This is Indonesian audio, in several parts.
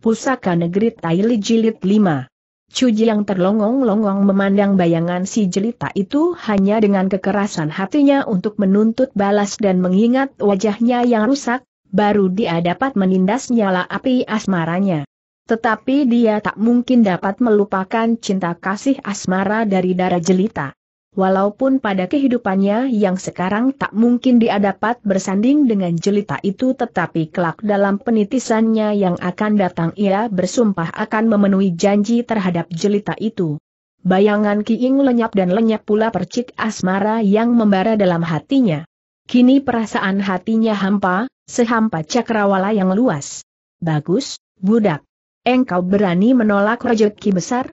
Pusaka Negeri Taili Jilid 5. Cuji yang terlongong-longong memandang bayangan si jelita itu hanya dengan kekerasan hatinya untuk menuntut balas dan mengingat wajahnya yang rusak, baru dia dapat menindas nyala api asmaranya. Tetapi dia tak mungkin dapat melupakan cinta kasih asmara dari darah jelita. Walaupun pada kehidupannya yang sekarang tak mungkin dia dapat bersanding dengan jelita itu tetapi kelak dalam penitisannya yang akan datang ia bersumpah akan memenuhi janji terhadap jelita itu. Bayangan Kiing lenyap dan lenyap pula percik asmara yang membara dalam hatinya. Kini perasaan hatinya hampa, sehampa cakrawala yang luas. Bagus, budak. Engkau berani menolak rejeki besar?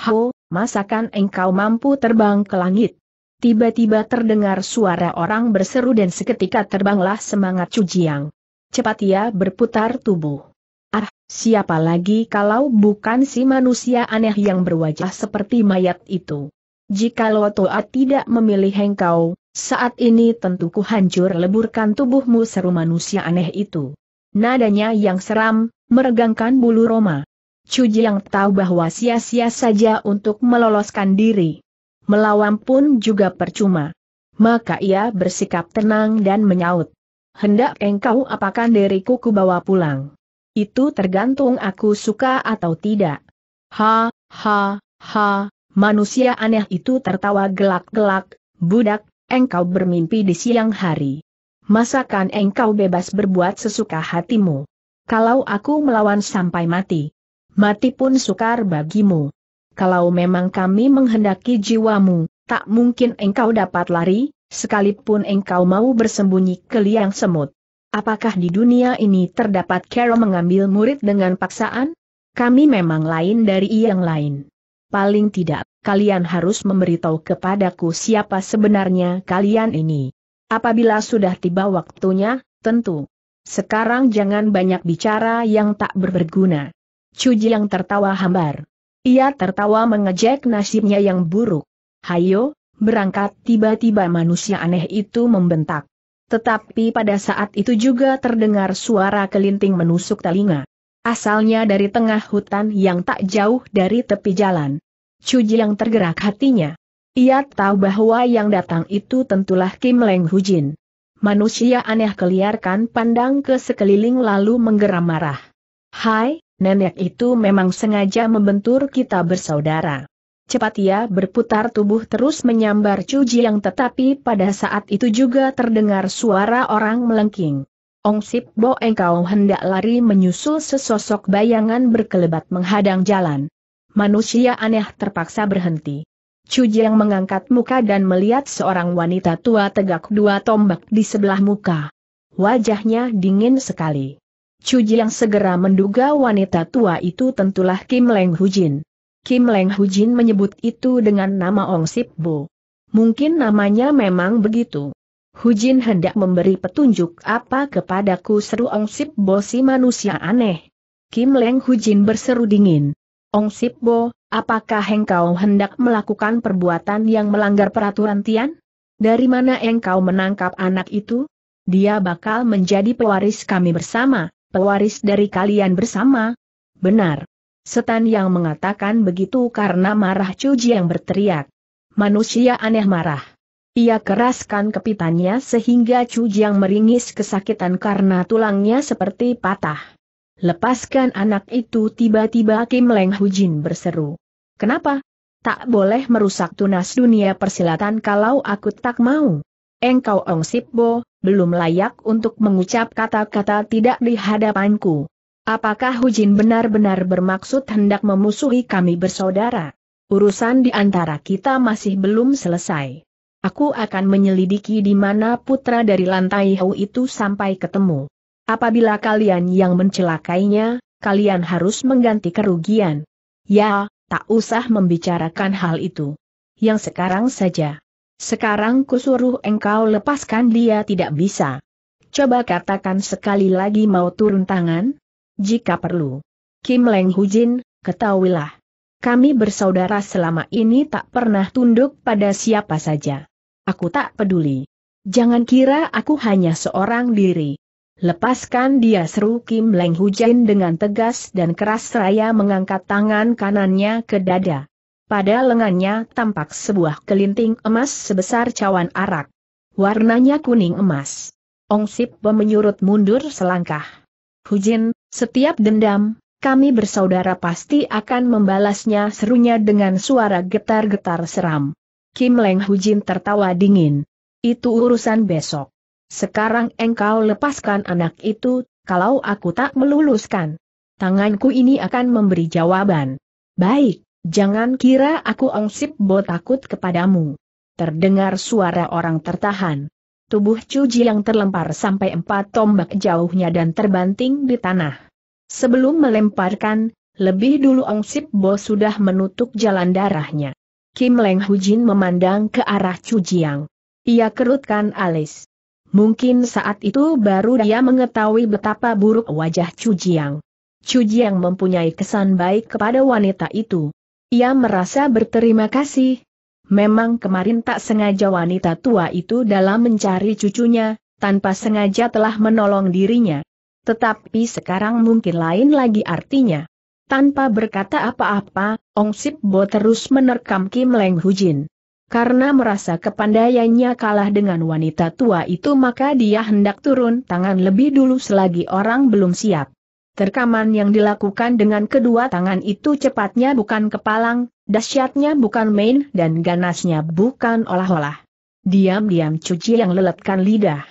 Ho, masakan engkau mampu terbang ke langit? Tiba-tiba terdengar suara orang berseru dan seketika terbanglah semangat Cujiang. Cepat ia berputar tubuh. Ah, siapa lagi kalau bukan si manusia aneh yang berwajah seperti mayat itu? Jikalau Toa tidak memilih engkau, saat ini tentu ku hancur leburkan tubuhmu seru manusia aneh itu. Nadanya yang seram, meregangkan bulu Roma. Chu Jiang tahu bahwa sia-sia saja untuk meloloskan diri. Melawan pun juga percuma. Maka ia bersikap tenang dan menyaut. Hendak engkau apakan diriku ku bawa pulang. Itu tergantung aku suka atau tidak. Ha, ha, ha, manusia aneh itu tertawa gelak-gelak, budak, engkau bermimpi di siang hari. Masakan engkau bebas berbuat sesuka hatimu. Kalau aku melawan sampai mati, mati pun sukar bagimu. Kalau memang kami menghendaki jiwamu, tak mungkin engkau dapat lari, sekalipun engkau mau bersembunyi ke liang semut. Apakah di dunia ini terdapat cara mengambil murid dengan paksaan? Kami memang lain dari yang lain. Paling tidak, kalian harus memberitahu kepadaku siapa sebenarnya kalian ini. Apabila sudah tiba waktunya, tentu. Sekarang jangan banyak bicara yang tak berguna. Chu Jiang tertawa hambar. Ia tertawa mengejek nasibnya yang buruk. Hayo, berangkat tiba-tiba manusia aneh itu membentak. Tetapi pada saat itu juga terdengar suara kelinting menusuk telinga. Asalnya dari tengah hutan yang tak jauh dari tepi jalan. Chu Jiang tergerak hatinya. Ia tahu bahwa yang datang itu tentulah Kim Leng Hu Jin. Manusia aneh keliarkan pandang ke sekeliling lalu menggeram marah. Hai, nenek itu memang sengaja membentur kita bersaudara. Cepat ia berputar tubuh terus menyambar Chu yang tetapi pada saat itu juga terdengar suara orang melengking. Ong Sip Bo engkau hendak lari menyusul sesosok bayangan berkelebat menghadang jalan. Manusia aneh terpaksa berhenti. Chu yang mengangkat muka dan melihat seorang wanita tua tegak dua tombak di sebelah muka. Wajahnya dingin sekali. Chu yang segera menduga wanita tua itu tentulah Kim Leng Hujin. Kim Leng Hujin menyebut itu dengan nama Ong Sip Bo. Mungkin namanya memang begitu. Hujin hendak memberi petunjuk apa kepadaku seru Ong Sip Bo si manusia aneh. Kim Leng Hujin berseru dingin. Ong Sip Bo, apakah engkau hendak melakukan perbuatan yang melanggar peraturan Tian? Dari mana engkau menangkap anak itu? Dia bakal menjadi pewaris kami bersama pewaris dari kalian bersama? Benar. Setan yang mengatakan begitu karena marah Cuji yang berteriak. Manusia aneh marah. Ia keraskan kepitannya sehingga Cuji yang meringis kesakitan karena tulangnya seperti patah. Lepaskan anak itu tiba-tiba Kim Leng Hujin berseru. Kenapa? Tak boleh merusak tunas dunia persilatan kalau aku tak mau. Engkau Ong Sip Bo belum layak untuk mengucap kata-kata tidak di hadapanku. Apakah Hujin benar-benar bermaksud hendak memusuhi kami bersaudara? Urusan di antara kita masih belum selesai. Aku akan menyelidiki di mana putra dari lantai Hau itu sampai ketemu. Apabila kalian yang mencelakainya, kalian harus mengganti kerugian. Ya, tak usah membicarakan hal itu. Yang sekarang saja. Sekarang kusuruh engkau lepaskan dia tidak bisa. Coba katakan sekali lagi mau turun tangan? Jika perlu. Kim Leng Hujin, ketahuilah. Kami bersaudara selama ini tak pernah tunduk pada siapa saja. Aku tak peduli. Jangan kira aku hanya seorang diri. Lepaskan dia seru Kim Leng Hujin dengan tegas dan keras Raya mengangkat tangan kanannya ke dada. Pada lengannya tampak sebuah kelinting emas sebesar cawan arak. Warnanya kuning emas. Ong Sip menyurut mundur selangkah. Hujin, setiap dendam, kami bersaudara pasti akan membalasnya serunya dengan suara getar-getar seram. Kim Leng Hujin tertawa dingin. Itu urusan besok. Sekarang engkau lepaskan anak itu, kalau aku tak meluluskan. Tanganku ini akan memberi jawaban. Baik. Jangan kira aku ongsip bo takut kepadamu. Terdengar suara orang tertahan. Tubuh Cuji yang terlempar sampai empat tombak jauhnya dan terbanting di tanah. Sebelum melemparkan, lebih dulu ongsip bo sudah menutup jalan darahnya. Kim Leng Hujin memandang ke arah Cujiang. Ia kerutkan alis. Mungkin saat itu baru dia mengetahui betapa buruk wajah Cujiang. Cujiang mempunyai kesan baik kepada wanita itu. Ia merasa berterima kasih. Memang kemarin tak sengaja wanita tua itu dalam mencari cucunya, tanpa sengaja telah menolong dirinya. Tetapi sekarang mungkin lain lagi artinya. Tanpa berkata apa-apa, Ong Sip Bo terus menerkam Kim Leng Hujin. Karena merasa kepandaiannya kalah dengan wanita tua itu maka dia hendak turun tangan lebih dulu selagi orang belum siap. Terkaman yang dilakukan dengan kedua tangan itu cepatnya bukan kepalang, dahsyatnya bukan main dan ganasnya bukan olah-olah. Diam-diam cuci yang leletkan lidah.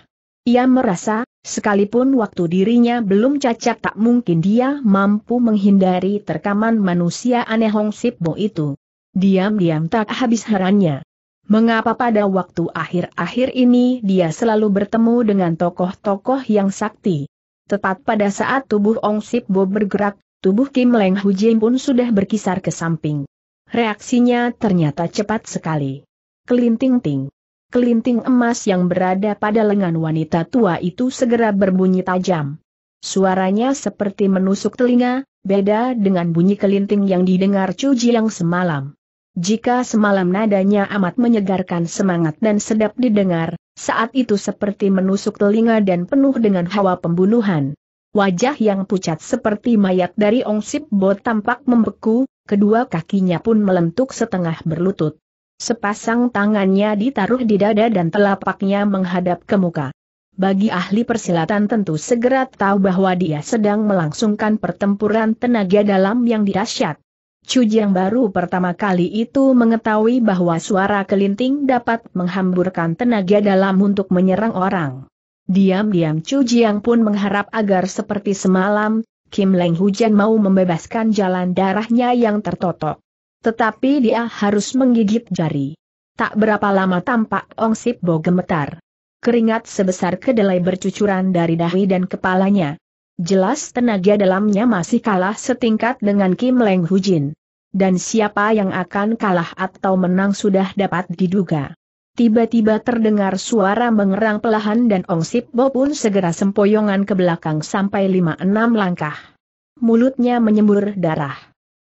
Ia merasa, sekalipun waktu dirinya belum cacat tak mungkin dia mampu menghindari terkaman manusia aneh Hong Sipbo itu. Diam-diam tak habis herannya. Mengapa pada waktu akhir-akhir ini dia selalu bertemu dengan tokoh-tokoh yang sakti? Tepat pada saat tubuh Ong Sip Bo bergerak, tubuh Kim Leng Hu Jin pun sudah berkisar ke samping. Reaksinya ternyata cepat sekali. Kelinting-ting. Kelinting emas yang berada pada lengan wanita tua itu segera berbunyi tajam. Suaranya seperti menusuk telinga, beda dengan bunyi kelinting yang didengar Cuji yang semalam. Jika semalam nadanya amat menyegarkan semangat dan sedap didengar, saat itu seperti menusuk telinga dan penuh dengan hawa pembunuhan. Wajah yang pucat seperti mayat dari Ong Sip Bo tampak membeku, kedua kakinya pun melentuk setengah berlutut. Sepasang tangannya ditaruh di dada dan telapaknya menghadap ke muka. Bagi ahli persilatan tentu segera tahu bahwa dia sedang melangsungkan pertempuran tenaga dalam yang dahsyat. Cuji yang baru pertama kali itu mengetahui bahwa suara kelinting dapat menghamburkan tenaga dalam untuk menyerang orang. Diam-diam Chu Jiang pun mengharap agar seperti semalam, Kim Leng Hujan mau membebaskan jalan darahnya yang tertotok. Tetapi dia harus menggigit jari. Tak berapa lama tampak Ong Sip Bo gemetar. Keringat sebesar kedelai bercucuran dari dahi dan kepalanya. Jelas tenaga dalamnya masih kalah setingkat dengan Kim Leng Hujin. Dan siapa yang akan kalah atau menang sudah dapat diduga. Tiba-tiba terdengar suara mengerang pelahan dan Ong Sip Bo pun segera sempoyongan ke belakang sampai lima-enam langkah. Mulutnya menyembur darah.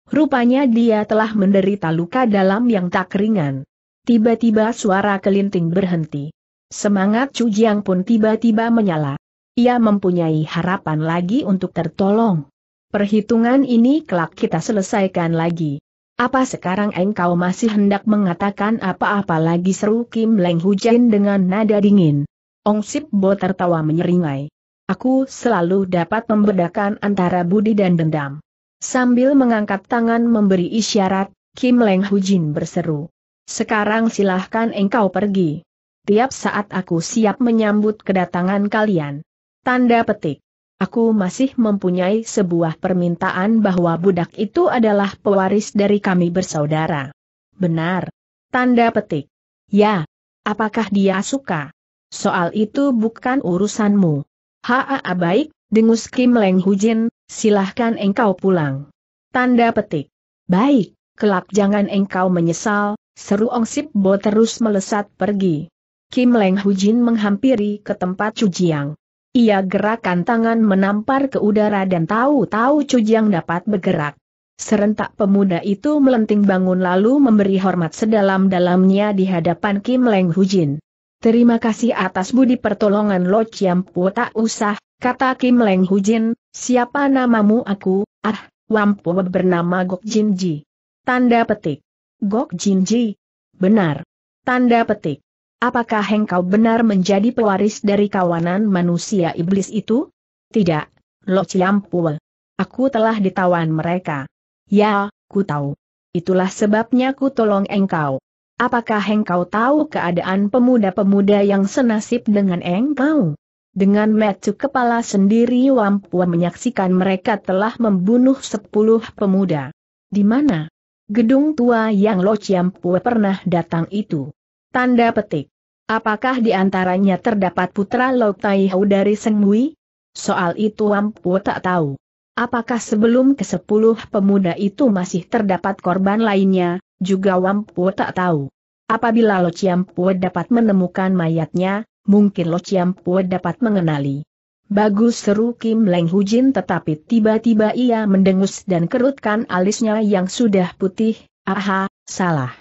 Rupanya dia telah menderita luka dalam yang tak ringan. Tiba-tiba suara kelinting berhenti. Semangat Chu Jiang pun tiba-tiba menyala. Ia mempunyai harapan lagi untuk tertolong. Perhitungan ini kelak kita selesaikan lagi. Apa sekarang engkau masih hendak mengatakan apa-apa lagi seru Kim Leng Hujan dengan nada dingin? Ong Sip Bo tertawa menyeringai. Aku selalu dapat membedakan antara budi dan dendam. Sambil mengangkat tangan memberi isyarat, Kim Leng Hujin berseru. Sekarang silahkan engkau pergi. Tiap saat aku siap menyambut kedatangan kalian. Tanda petik. Aku masih mempunyai sebuah permintaan bahwa budak itu adalah pewaris dari kami bersaudara. Benar. Tanda petik. Ya. Apakah dia suka? Soal itu bukan urusanmu. Haa baik, dengus Kim Leng Hujin, silahkan engkau pulang. Tanda petik. Baik, kelak jangan engkau menyesal, seru Ong Sip Bo terus melesat pergi. Kim Leng Hujin menghampiri ke tempat Yang. Ia gerakan tangan menampar ke udara dan tahu-tahu Cujang dapat bergerak. Serentak pemuda itu melenting bangun lalu memberi hormat sedalam-dalamnya di hadapan Kim Leng Hujin. Terima kasih atas budi pertolongan Lo Chiam Pu tak usah, kata Kim Leng Hujin, siapa namamu aku, ah, Wampu bernama Gok Jin Ji. Tanda petik. Gok Jin Ji. Benar. Tanda petik. Apakah engkau benar menjadi pewaris dari kawanan manusia iblis itu? Tidak, Lo Ciampul. Aku telah ditawan mereka. Ya, ku tahu. Itulah sebabnya ku tolong engkau. Apakah engkau tahu keadaan pemuda-pemuda yang senasib dengan engkau? Dengan metu kepala sendiri Wampua menyaksikan mereka telah membunuh sepuluh pemuda. Di mana? Gedung tua yang Lo Ciampu pernah datang itu. Tanda petik. Apakah di antaranya terdapat putra Tai Taihau dari Sengwi? Soal itu Ampu tak tahu. Apakah sebelum ke sepuluh pemuda itu masih terdapat korban lainnya, juga Wampu tak tahu. Apabila Lo Ciampu dapat menemukan mayatnya, mungkin Lo Ciampu dapat mengenali. Bagus seru Kim Leng Hujin tetapi tiba-tiba ia mendengus dan kerutkan alisnya yang sudah putih, aha, salah.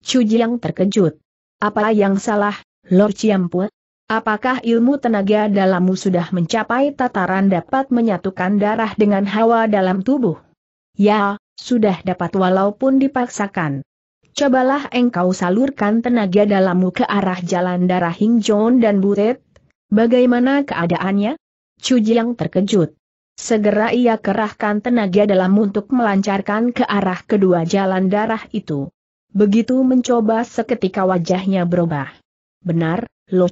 Chu Jiang terkejut. Apa yang salah, Lord Ciampu, Apakah ilmu tenaga dalammu sudah mencapai tataran dapat menyatukan darah dengan hawa dalam tubuh? Ya, sudah dapat walaupun dipaksakan. Cobalah engkau salurkan tenaga dalammu ke arah jalan darah John dan Butet. Bagaimana keadaannya? Chu Jiang terkejut. Segera ia kerahkan tenaga dalam untuk melancarkan ke arah kedua jalan darah itu. Begitu mencoba seketika wajahnya berubah. Benar, Lo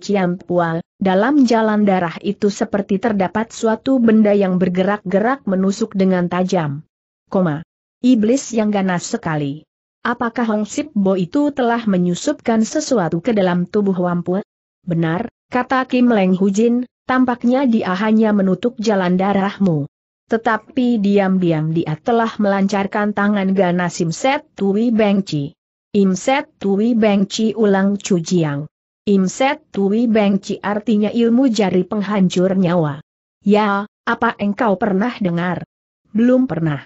Pual. dalam jalan darah itu seperti terdapat suatu benda yang bergerak-gerak menusuk dengan tajam. Koma. Iblis yang ganas sekali. Apakah Hong Sip Bo itu telah menyusupkan sesuatu ke dalam tubuh Wampu? Benar, kata Kim Leng Hujin, tampaknya dia hanya menutup jalan darahmu. Tetapi diam-diam dia telah melancarkan tangan ganas Imset Tui Beng Chi. Im Tui Beng Chi ulang Chu Jiang. Imset Tui Bengci artinya ilmu jari penghancur nyawa. Ya, apa engkau pernah dengar? Belum pernah.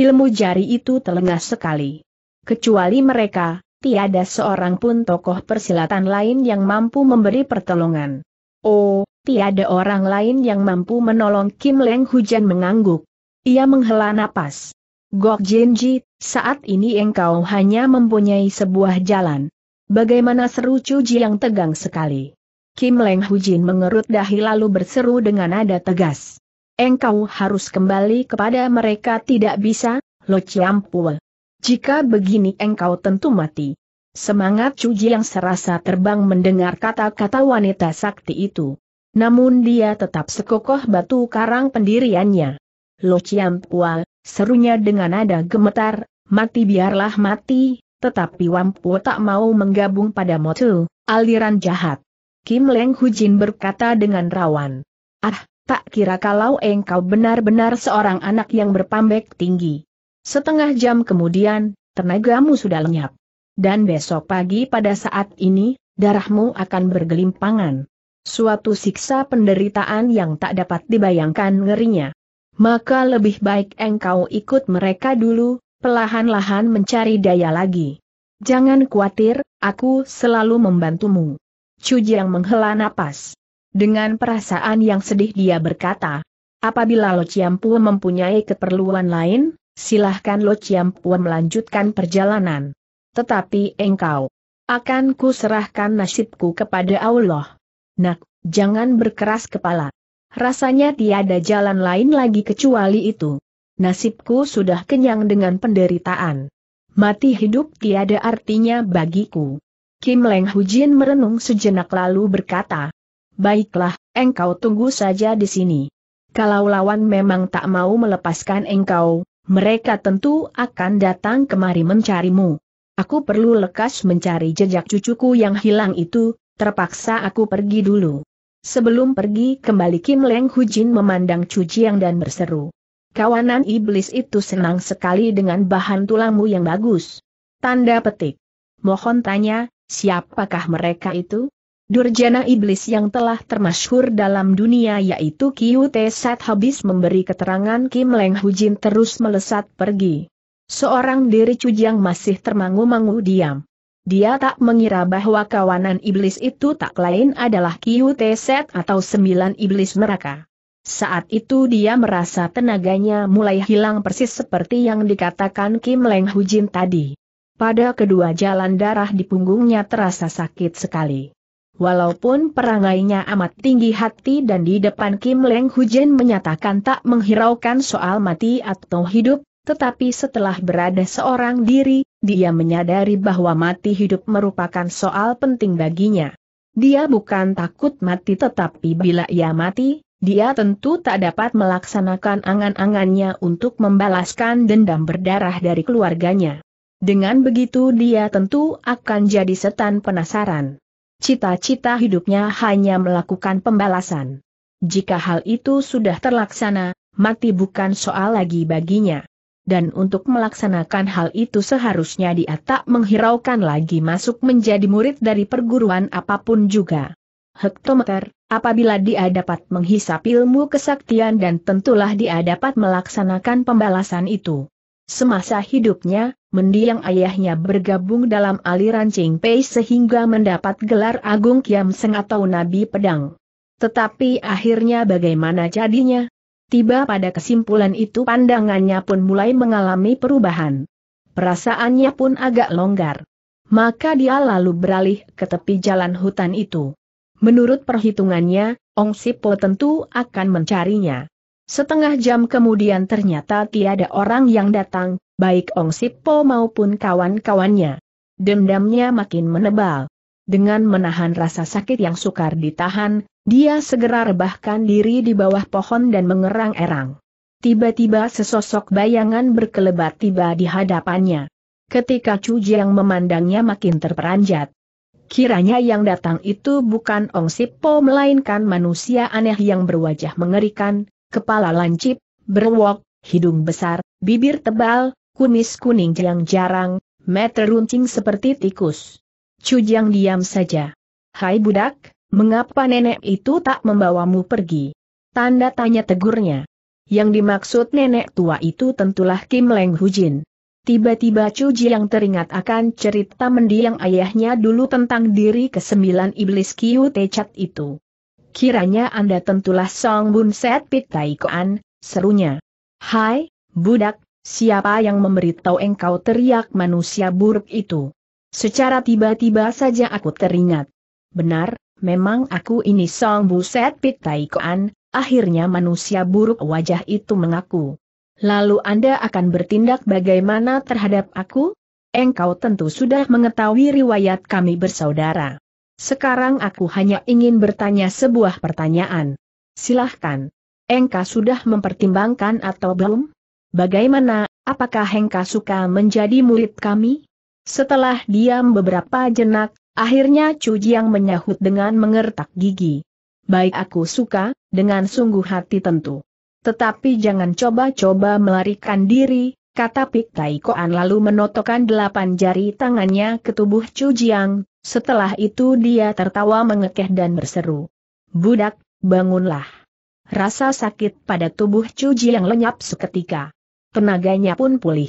Ilmu jari itu telengah sekali. Kecuali mereka, tiada seorang pun tokoh persilatan lain yang mampu memberi pertolongan. Oh, tiada orang lain yang mampu menolong Kim Leng Hujan mengangguk. Ia menghela napas. Gok Jinji, saat ini engkau hanya mempunyai sebuah jalan. Bagaimana seru Chu yang tegang sekali. Kim Leng Hujin mengerut dahi lalu berseru dengan nada tegas. Engkau harus kembali kepada mereka tidak bisa, Lo Chiampul. Jika begini engkau tentu mati. Semangat Chu yang serasa terbang mendengar kata-kata wanita sakti itu. Namun dia tetap sekokoh batu karang pendiriannya. Lo Chiampual, serunya dengan nada gemetar, mati biarlah mati, tetapi Wampu tak mau menggabung pada Motu, aliran jahat. Kim Leng Hujin berkata dengan rawan. Ah, tak kira kalau engkau benar-benar seorang anak yang berpambek tinggi. Setengah jam kemudian, tenagamu sudah lenyap. Dan besok pagi pada saat ini, darahmu akan bergelimpangan. Suatu siksa penderitaan yang tak dapat dibayangkan ngerinya. Maka lebih baik engkau ikut mereka dulu, pelahan-lahan mencari daya lagi. Jangan khawatir, aku selalu membantumu. Jiang menghela napas. Dengan perasaan yang sedih dia berkata, apabila Lo Ciampu mempunyai keperluan lain, silahkan Lo Ciampu melanjutkan perjalanan. Tetapi engkau, akan ku serahkan nasibku kepada Allah. Nak, jangan berkeras kepala. Rasanya tiada jalan lain lagi kecuali itu nasibku sudah kenyang dengan penderitaan. Mati hidup tiada artinya bagiku. Kim Leng Hujin merenung sejenak lalu berkata, Baiklah, engkau tunggu saja di sini. Kalau lawan memang tak mau melepaskan engkau, mereka tentu akan datang kemari mencarimu. Aku perlu lekas mencari jejak cucuku yang hilang itu, terpaksa aku pergi dulu. Sebelum pergi kembali Kim Leng Hujin memandang Cuci Jiang dan berseru kawanan iblis itu senang sekali dengan bahan tulangmu yang bagus. Tanda petik. Mohon tanya, siapakah mereka itu? Durjana iblis yang telah termasyhur dalam dunia yaitu Kiu Tesat habis memberi keterangan Kim Leng Hujin terus melesat pergi. Seorang diri Jiang masih termangu-mangu diam. Dia tak mengira bahwa kawanan iblis itu tak lain adalah Kiu Teset atau sembilan iblis neraka. Saat itu dia merasa tenaganya mulai hilang persis seperti yang dikatakan Kim Leng Hujin tadi. Pada kedua jalan darah di punggungnya terasa sakit sekali. Walaupun perangainya amat tinggi hati dan di depan Kim Leng Hujin menyatakan tak menghiraukan soal mati atau hidup, tetapi setelah berada seorang diri, dia menyadari bahwa mati hidup merupakan soal penting baginya. Dia bukan takut mati tetapi bila ia mati, dia tentu tak dapat melaksanakan angan-angannya untuk membalaskan dendam berdarah dari keluarganya. Dengan begitu dia tentu akan jadi setan penasaran. Cita-cita hidupnya hanya melakukan pembalasan. Jika hal itu sudah terlaksana, mati bukan soal lagi baginya. Dan untuk melaksanakan hal itu seharusnya dia tak menghiraukan lagi masuk menjadi murid dari perguruan apapun juga. Hektometer, Apabila dia dapat menghisap ilmu kesaktian dan tentulah dia dapat melaksanakan pembalasan itu. Semasa hidupnya, mendiang ayahnya bergabung dalam aliran Pei sehingga mendapat gelar Agung Kiam Seng atau Nabi Pedang. Tetapi akhirnya bagaimana jadinya? Tiba pada kesimpulan itu pandangannya pun mulai mengalami perubahan. Perasaannya pun agak longgar. Maka dia lalu beralih ke tepi jalan hutan itu. Menurut perhitungannya, Ong Sipo tentu akan mencarinya. Setengah jam kemudian ternyata tiada orang yang datang, baik Ong Sipo maupun kawan-kawannya. Dendamnya makin menebal. Dengan menahan rasa sakit yang sukar ditahan, dia segera rebahkan diri di bawah pohon dan mengerang-erang. Tiba-tiba sesosok bayangan berkelebat tiba di hadapannya. Ketika Chu Jiang memandangnya makin terperanjat, Kiranya yang datang itu bukan Ong Sipo melainkan manusia aneh yang berwajah mengerikan, kepala lancip, berwok, hidung besar, bibir tebal, kumis kuning yang jarang, meter runcing seperti tikus. Cujang diam saja. Hai budak, mengapa nenek itu tak membawamu pergi? Tanda tanya tegurnya. Yang dimaksud nenek tua itu tentulah Kim Leng Hujin. Tiba-tiba Chu yang teringat akan cerita mendiang ayahnya dulu tentang diri kesembilan iblis Kiu Tecat itu. Kiranya Anda tentulah Song Bun Set Pit Tai Koan, serunya. Hai, budak, siapa yang memberitahu engkau teriak manusia buruk itu? Secara tiba-tiba saja aku teringat. Benar, memang aku ini Song Set Pit Tai Koan, akhirnya manusia buruk wajah itu mengaku. Lalu Anda akan bertindak bagaimana terhadap aku? Engkau tentu sudah mengetahui riwayat kami bersaudara. Sekarang aku hanya ingin bertanya sebuah pertanyaan. Silahkan. Engkau sudah mempertimbangkan atau belum? Bagaimana, apakah Engkau suka menjadi murid kami? Setelah diam beberapa jenak, akhirnya Chu Jiang menyahut dengan mengertak gigi. Baik aku suka, dengan sungguh hati tentu. Tetapi jangan coba-coba melarikan diri, kata Pik Tai Koan lalu menotokkan delapan jari tangannya ke tubuh Chu Jiang, setelah itu dia tertawa mengekeh dan berseru. Budak, bangunlah. Rasa sakit pada tubuh Chu Jiang lenyap seketika. Tenaganya pun pulih.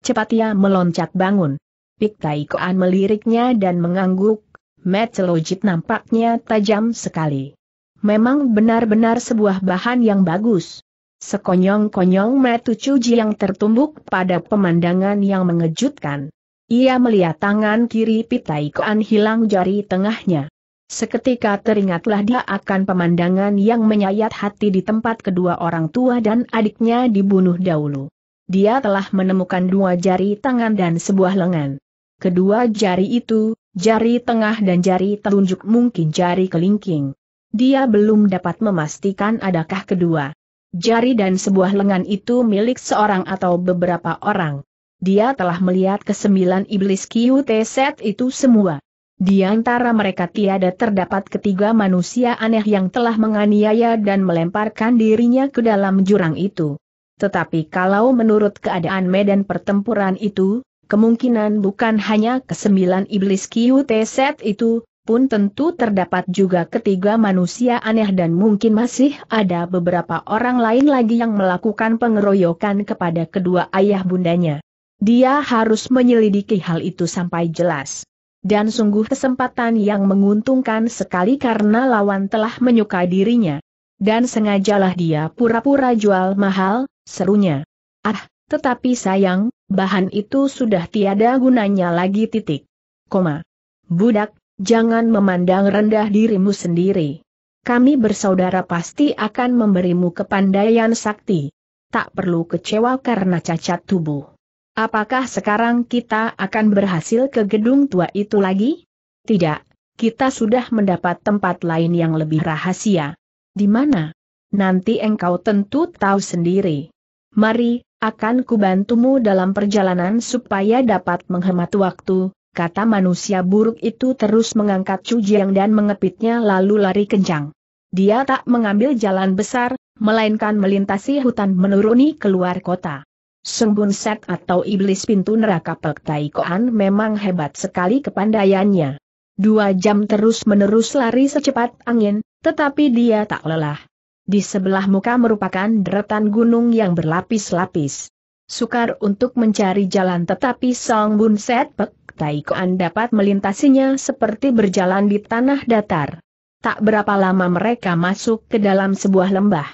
Cepat ia meloncat bangun. Pik Tai Koan meliriknya dan mengangguk, Metzelojit nampaknya tajam sekali. Memang benar-benar sebuah bahan yang bagus. Sekonyong-konyong metu cuji yang tertumbuk pada pemandangan yang mengejutkan. Ia melihat tangan kiri Pitai Koan hilang jari tengahnya. Seketika teringatlah dia akan pemandangan yang menyayat hati di tempat kedua orang tua dan adiknya dibunuh dahulu. Dia telah menemukan dua jari tangan dan sebuah lengan. Kedua jari itu, jari tengah dan jari telunjuk mungkin jari kelingking. Dia belum dapat memastikan adakah kedua jari dan sebuah lengan itu milik seorang atau beberapa orang. Dia telah melihat kesembilan iblis QTZ itu semua. Di antara mereka tiada terdapat ketiga manusia aneh yang telah menganiaya dan melemparkan dirinya ke dalam jurang itu. Tetapi kalau menurut keadaan medan pertempuran itu, kemungkinan bukan hanya kesembilan iblis QTZ itu, pun tentu terdapat juga ketiga manusia aneh dan mungkin masih ada beberapa orang lain lagi yang melakukan pengeroyokan kepada kedua ayah bundanya. Dia harus menyelidiki hal itu sampai jelas. Dan sungguh kesempatan yang menguntungkan sekali karena lawan telah menyukai dirinya. Dan sengajalah dia pura-pura jual mahal, serunya. Ah, tetapi sayang, bahan itu sudah tiada gunanya lagi titik. Koma. Budak, Jangan memandang rendah dirimu sendiri. Kami bersaudara pasti akan memberimu kepandaian sakti. Tak perlu kecewa karena cacat tubuh. Apakah sekarang kita akan berhasil ke gedung tua itu lagi? Tidak, kita sudah mendapat tempat lain yang lebih rahasia. Di mana? Nanti engkau tentu tahu sendiri. Mari, akan kubantumu dalam perjalanan supaya dapat menghemat waktu, Kata manusia buruk itu terus mengangkat Cujiang dan mengepitnya lalu lari kencang. Dia tak mengambil jalan besar, melainkan melintasi hutan menuruni keluar kota. Sembun Set atau Iblis Pintu Neraka Pek Tai Koan memang hebat sekali kepandaiannya. Dua jam terus-menerus lari secepat angin, tetapi dia tak lelah. Di sebelah muka merupakan deretan gunung yang berlapis-lapis. Sukar untuk mencari jalan tetapi Song Bun Set Pek Taikoan dapat melintasinya seperti berjalan di tanah datar. Tak berapa lama mereka masuk ke dalam sebuah lembah.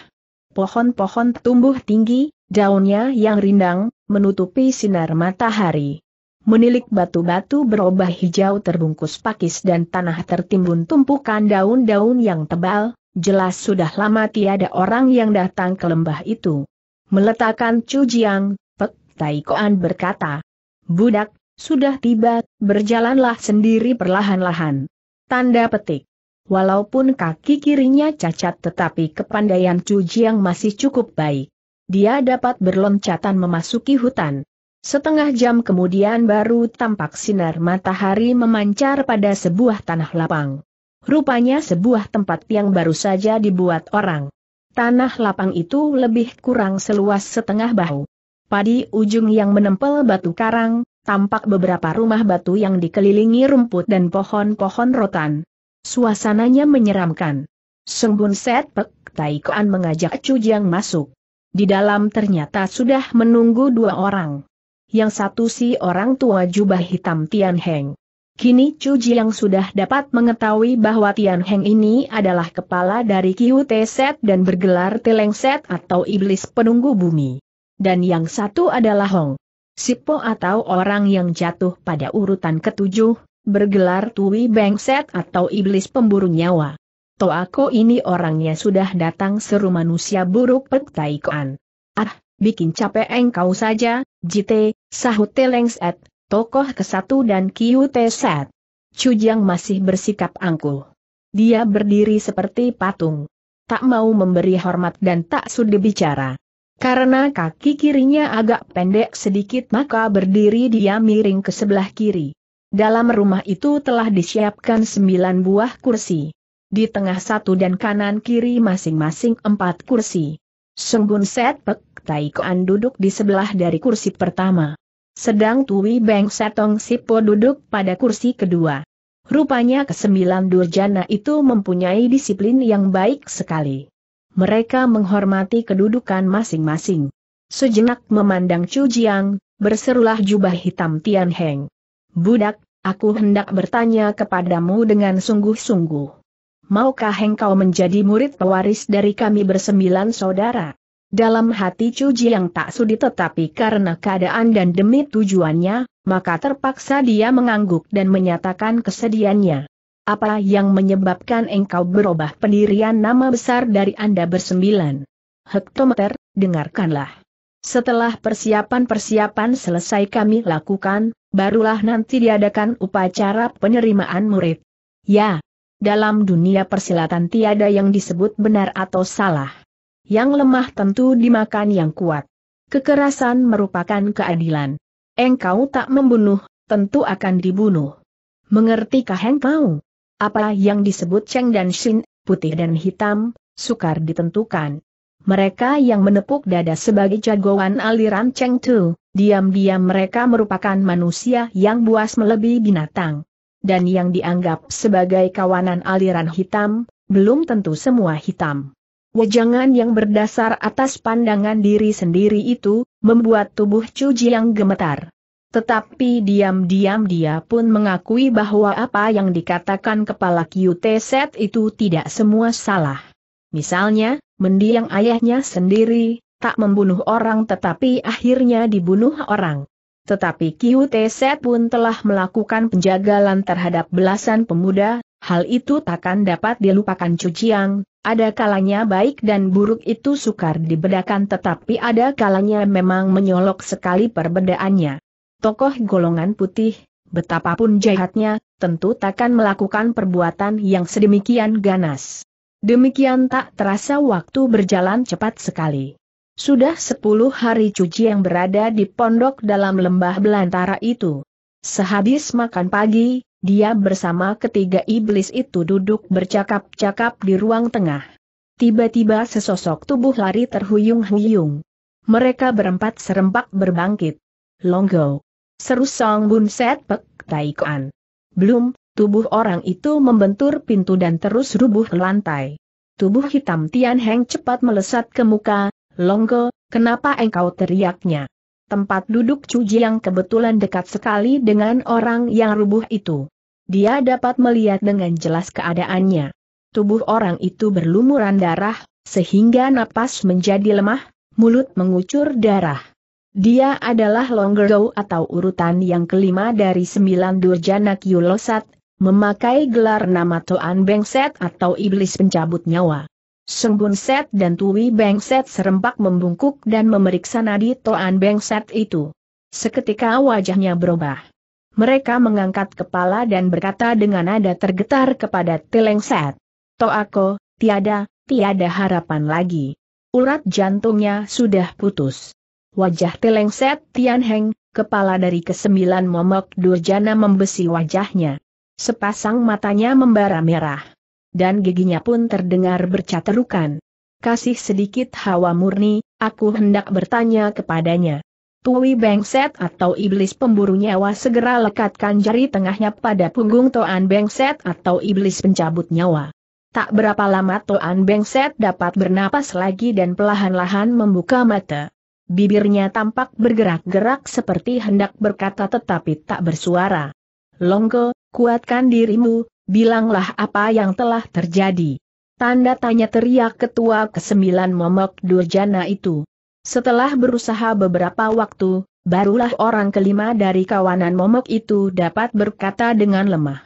Pohon-pohon tumbuh tinggi, daunnya yang rindang, menutupi sinar matahari. Menilik batu-batu berubah hijau terbungkus pakis dan tanah tertimbun tumpukan daun-daun yang tebal, jelas sudah lama tiada orang yang datang ke lembah itu. Meletakkan cujiang, Pek Taikoan berkata, Budak, sudah tiba, berjalanlah sendiri perlahan-lahan. Tanda petik. Walaupun kaki kirinya cacat tetapi kepandaian Jiang masih cukup baik. Dia dapat berloncatan memasuki hutan. Setengah jam kemudian baru tampak sinar matahari memancar pada sebuah tanah lapang. Rupanya sebuah tempat yang baru saja dibuat orang. Tanah lapang itu lebih kurang seluas setengah bahu. Padi ujung yang menempel batu karang, tampak beberapa rumah batu yang dikelilingi rumput dan pohon-pohon rotan. Suasananya menyeramkan. Sembun Set Pek Taikoan mengajak Chu Jiang masuk. Di dalam ternyata sudah menunggu dua orang. Yang satu si orang tua jubah hitam Tian Heng. Kini Chu Jiang sudah dapat mengetahui bahwa Tian Heng ini adalah kepala dari Te Set dan bergelar Teleng Set atau Iblis Penunggu Bumi. Dan yang satu adalah Hong Sipo atau orang yang jatuh pada urutan ketujuh, bergelar Tui Bengset atau Iblis Pemburu Nyawa. Toako ini orangnya sudah datang seru manusia buruk Pek Taikoan. Ah, bikin capek engkau saja, Jite, sahut Telengset, tokoh kesatu dan Kiute Set. Cujang masih bersikap angkuh. Dia berdiri seperti patung. Tak mau memberi hormat dan tak sudi bicara. Karena kaki kirinya agak pendek sedikit maka berdiri dia miring ke sebelah kiri. Dalam rumah itu telah disiapkan sembilan buah kursi. Di tengah satu dan kanan kiri masing-masing empat kursi. Sunggun Set Pek Taikoan duduk di sebelah dari kursi pertama. Sedang Tui Beng Setong Sipo duduk pada kursi kedua. Rupanya kesembilan durjana itu mempunyai disiplin yang baik sekali mereka menghormati kedudukan masing-masing. Sejenak memandang Chu Jiang, berserulah jubah hitam Tian Heng. Budak, aku hendak bertanya kepadamu dengan sungguh-sungguh. Maukah heng kau menjadi murid pewaris dari kami bersembilan saudara? Dalam hati Chu Jiang tak sudi tetapi karena keadaan dan demi tujuannya, maka terpaksa dia mengangguk dan menyatakan kesediannya apa yang menyebabkan engkau berubah pendirian nama besar dari Anda bersembilan? Hektometer, dengarkanlah. Setelah persiapan-persiapan selesai kami lakukan, barulah nanti diadakan upacara penerimaan murid. Ya, dalam dunia persilatan tiada yang disebut benar atau salah. Yang lemah tentu dimakan yang kuat. Kekerasan merupakan keadilan. Engkau tak membunuh, tentu akan dibunuh. Mengertikah engkau? Apa yang disebut Cheng dan Shin, putih dan hitam, sukar ditentukan. Mereka yang menepuk dada sebagai jagoan aliran Cheng Tu, diam-diam mereka merupakan manusia yang buas melebihi binatang. Dan yang dianggap sebagai kawanan aliran hitam, belum tentu semua hitam. Wejangan yang berdasar atas pandangan diri sendiri itu, membuat tubuh Chu yang gemetar. Tetapi diam-diam dia pun mengakui bahwa apa yang dikatakan kepala QTZ itu tidak semua salah. Misalnya, mendiang ayahnya sendiri, tak membunuh orang tetapi akhirnya dibunuh orang. Tetapi QTZ pun telah melakukan penjagalan terhadap belasan pemuda, hal itu takkan dapat dilupakan Cuciang, ada kalanya baik dan buruk itu sukar dibedakan tetapi ada kalanya memang menyolok sekali perbedaannya tokoh golongan putih, betapapun jahatnya, tentu takkan melakukan perbuatan yang sedemikian ganas. Demikian tak terasa waktu berjalan cepat sekali. Sudah sepuluh hari cuci yang berada di pondok dalam lembah belantara itu. Sehabis makan pagi, dia bersama ketiga iblis itu duduk bercakap-cakap di ruang tengah. Tiba-tiba sesosok tubuh lari terhuyung-huyung. Mereka berempat serempak berbangkit. Longgo, Seru Song Bun Set Pek Kuan. Belum, tubuh orang itu membentur pintu dan terus rubuh ke lantai. Tubuh hitam Tian Heng cepat melesat ke muka, Longgo, kenapa engkau teriaknya? Tempat duduk cuci yang kebetulan dekat sekali dengan orang yang rubuh itu. Dia dapat melihat dengan jelas keadaannya. Tubuh orang itu berlumuran darah, sehingga napas menjadi lemah, mulut mengucur darah. Dia adalah Longgo atau urutan yang kelima dari sembilan Durjana Kyulosat, memakai gelar nama Toan Bengset atau Iblis Pencabut Nyawa. Sembun Set dan Tui Bengset serempak membungkuk dan memeriksa nadi Toan Bengset itu. Seketika wajahnya berubah. Mereka mengangkat kepala dan berkata dengan nada tergetar kepada Telengset. Toako, tiada, tiada harapan lagi. Urat jantungnya sudah putus. Wajah Teleng Telengset Heng, kepala dari kesembilan momok Durjana membesi wajahnya. Sepasang matanya membara merah. Dan giginya pun terdengar bercaterukan. Kasih sedikit hawa murni, aku hendak bertanya kepadanya. Tui Bengset atau iblis pemburu nyawa segera lekatkan jari tengahnya pada punggung Toan Bengset atau iblis pencabut nyawa. Tak berapa lama Toan Bengset dapat bernapas lagi dan pelahan-lahan membuka mata. Bibirnya tampak bergerak-gerak seperti hendak berkata tetapi tak bersuara. Longgo, kuatkan dirimu, bilanglah apa yang telah terjadi. Tanda tanya teriak ketua kesembilan momok durjana itu. Setelah berusaha beberapa waktu, barulah orang kelima dari kawanan momok itu dapat berkata dengan lemah.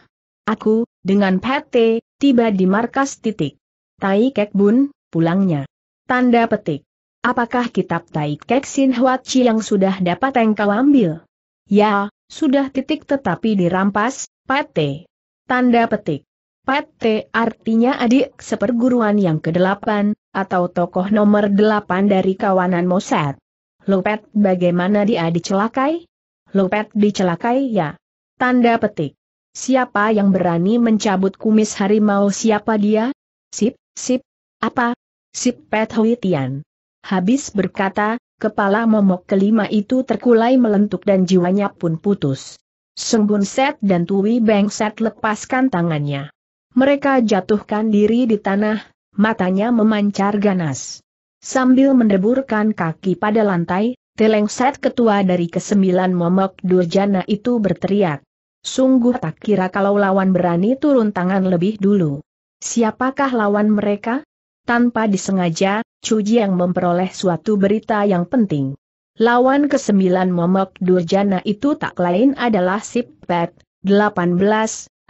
Aku, dengan PT, tiba di markas titik. Tai Kek Bun, pulangnya. Tanda petik. Apakah kitab Taikek Kek Sin Huachi yang sudah dapat engkau ambil? Ya, sudah titik tetapi dirampas, Pate. Tanda petik. Pate artinya adik seperguruan yang kedelapan, atau tokoh nomor delapan dari kawanan Moset. Lopet bagaimana dia dicelakai? Lopet dicelakai ya. Tanda petik. Siapa yang berani mencabut kumis harimau siapa dia? Sip, sip. Apa? Sip Pet Huitian. Habis berkata, kepala momok kelima itu terkulai melentuk dan jiwanya pun putus. Sembun Set dan Tui Beng Set lepaskan tangannya. Mereka jatuhkan diri di tanah, matanya memancar ganas. Sambil mendeburkan kaki pada lantai, Teleng Set ketua dari kesembilan momok durjana itu berteriak. Sungguh tak kira kalau lawan berani turun tangan lebih dulu. Siapakah lawan mereka? tanpa disengaja, Chu Jiang memperoleh suatu berita yang penting. Lawan kesembilan momok Durjana itu tak lain adalah Sip Pet, 18,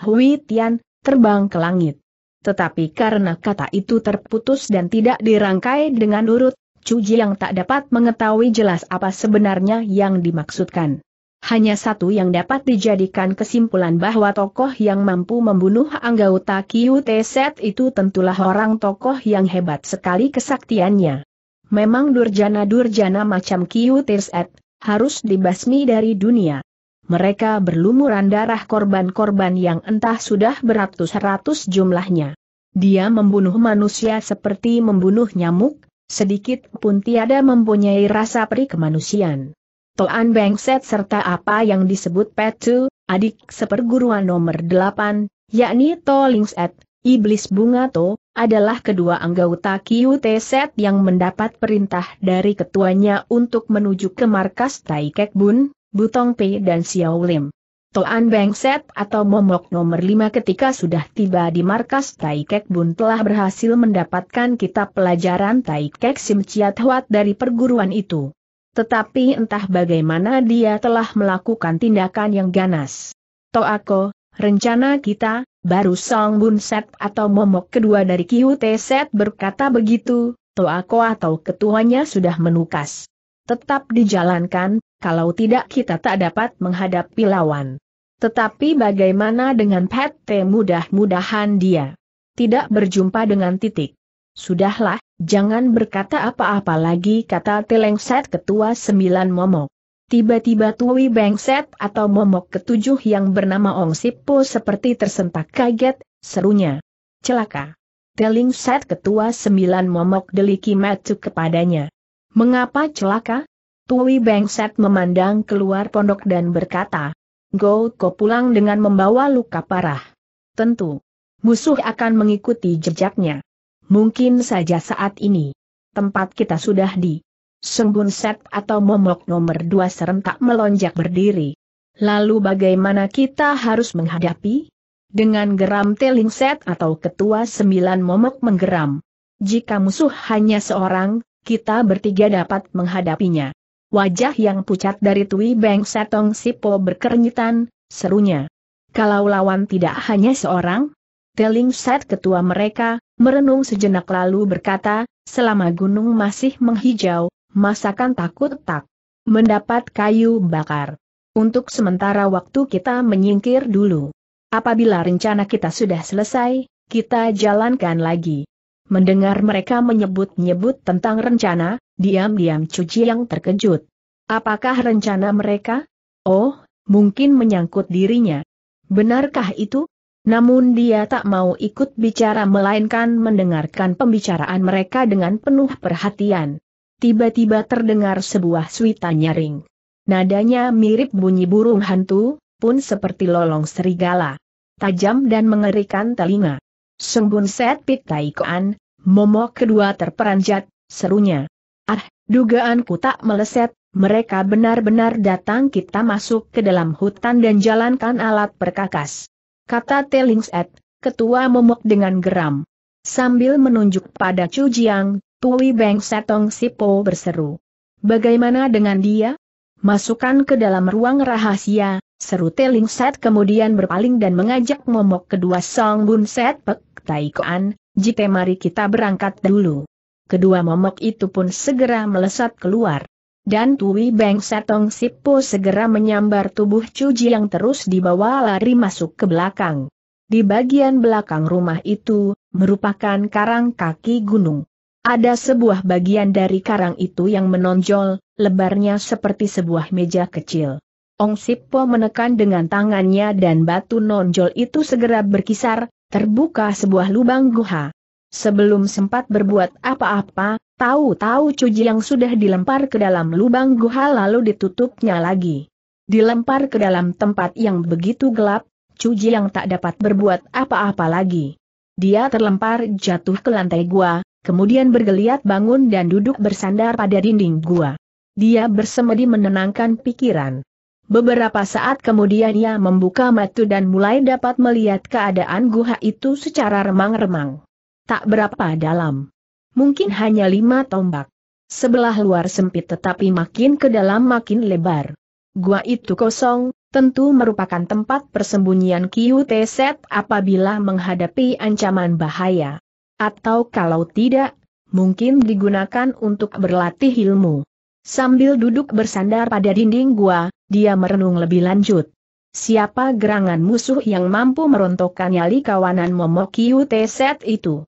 Hui Tian, terbang ke langit. Tetapi karena kata itu terputus dan tidak dirangkai dengan urut, Chu Jiang tak dapat mengetahui jelas apa sebenarnya yang dimaksudkan hanya satu yang dapat dijadikan kesimpulan bahwa tokoh yang mampu membunuh anggota Set itu tentulah orang tokoh yang hebat sekali kesaktiannya. Memang durjana-durjana macam Set harus dibasmi dari dunia. Mereka berlumuran darah korban-korban yang entah sudah beratus-ratus jumlahnya. Dia membunuh manusia seperti membunuh nyamuk, sedikit pun tiada mempunyai rasa perikemanusiaan. Toan Bengset serta apa yang disebut Petu, adik seperguruan nomor 8, yakni To Lingset, Iblis Bunga To, adalah kedua anggota Set yang mendapat perintah dari ketuanya untuk menuju ke markas Tai Kek Bun, Butong Pei dan Xiao Lim. Toan Bengset atau Momok nomor 5 ketika sudah tiba di markas Tai Kek Bun telah berhasil mendapatkan kitab pelajaran Tai Kek Sim Chiat Huat dari perguruan itu. Tetapi entah bagaimana dia telah melakukan tindakan yang ganas. Toako, rencana kita, baru Song Bun Set atau momok kedua dari Te Set berkata begitu, Toako atau ketuanya sudah menukas. Tetap dijalankan, kalau tidak kita tak dapat menghadapi lawan. Tetapi bagaimana dengan Pet Mudah-mudahan dia tidak berjumpa dengan titik. Sudahlah, Jangan berkata apa-apa lagi kata Telengset ketua sembilan momok. Tiba-tiba Tui Bengset atau momok ketujuh yang bernama Ong Sipo seperti tersentak kaget, serunya. Celaka. Telengset ketua sembilan momok deliki matuk kepadanya. Mengapa celaka? Tui Bengset memandang keluar pondok dan berkata. Go kau pulang dengan membawa luka parah. Tentu. Musuh akan mengikuti jejaknya mungkin saja saat ini. Tempat kita sudah di Sembun Set atau Momok nomor 2 serentak melonjak berdiri. Lalu bagaimana kita harus menghadapi? Dengan geram Teling Set atau Ketua Sembilan Momok menggeram. Jika musuh hanya seorang, kita bertiga dapat menghadapinya. Wajah yang pucat dari Tui Beng Setong Sipo berkernyitan, serunya. Kalau lawan tidak hanya seorang, Teling Set ketua mereka, merenung sejenak lalu berkata, selama gunung masih menghijau, masakan takut tak mendapat kayu bakar. Untuk sementara waktu kita menyingkir dulu. Apabila rencana kita sudah selesai, kita jalankan lagi. Mendengar mereka menyebut-nyebut tentang rencana, diam-diam cuci yang terkejut. Apakah rencana mereka? Oh, mungkin menyangkut dirinya. Benarkah itu? Namun dia tak mau ikut bicara melainkan mendengarkan pembicaraan mereka dengan penuh perhatian. Tiba-tiba terdengar sebuah suita nyaring. Nadanya mirip bunyi burung hantu, pun seperti lolong serigala. Tajam dan mengerikan telinga. Sembun set pit taikoan, momok kedua terperanjat, serunya. Ah, dugaanku tak meleset, mereka benar-benar datang kita masuk ke dalam hutan dan jalankan alat perkakas kata Telingset, ketua momok dengan geram. Sambil menunjuk pada Chu Jiang, Tui Beng Setong Sipo berseru. Bagaimana dengan dia? Masukkan ke dalam ruang rahasia, seru Telingset kemudian berpaling dan mengajak momok kedua Song Bun Set Pek Tai Koan, jika mari kita berangkat dulu. Kedua momok itu pun segera melesat keluar dan Tui Beng Satong Sipo segera menyambar tubuh Cuji yang terus dibawa lari masuk ke belakang. Di bagian belakang rumah itu, merupakan karang kaki gunung. Ada sebuah bagian dari karang itu yang menonjol, lebarnya seperti sebuah meja kecil. Ong Sipo menekan dengan tangannya dan batu nonjol itu segera berkisar, terbuka sebuah lubang guha. Sebelum sempat berbuat apa-apa, Tahu-tahu cuji yang sudah dilempar ke dalam lubang guha lalu ditutupnya lagi. Dilempar ke dalam tempat yang begitu gelap, cuji yang tak dapat berbuat apa-apa lagi. Dia terlempar jatuh ke lantai gua, kemudian bergeliat bangun dan duduk bersandar pada dinding gua. Dia bersemedi menenangkan pikiran. Beberapa saat kemudian ia membuka mata dan mulai dapat melihat keadaan guha itu secara remang-remang. Tak berapa dalam mungkin hanya lima tombak. Sebelah luar sempit tetapi makin ke dalam makin lebar. Gua itu kosong, tentu merupakan tempat persembunyian Qiu Set apabila menghadapi ancaman bahaya. Atau kalau tidak, mungkin digunakan untuk berlatih ilmu. Sambil duduk bersandar pada dinding gua, dia merenung lebih lanjut. Siapa gerangan musuh yang mampu merontokkan nyali kawanan Momo Set itu?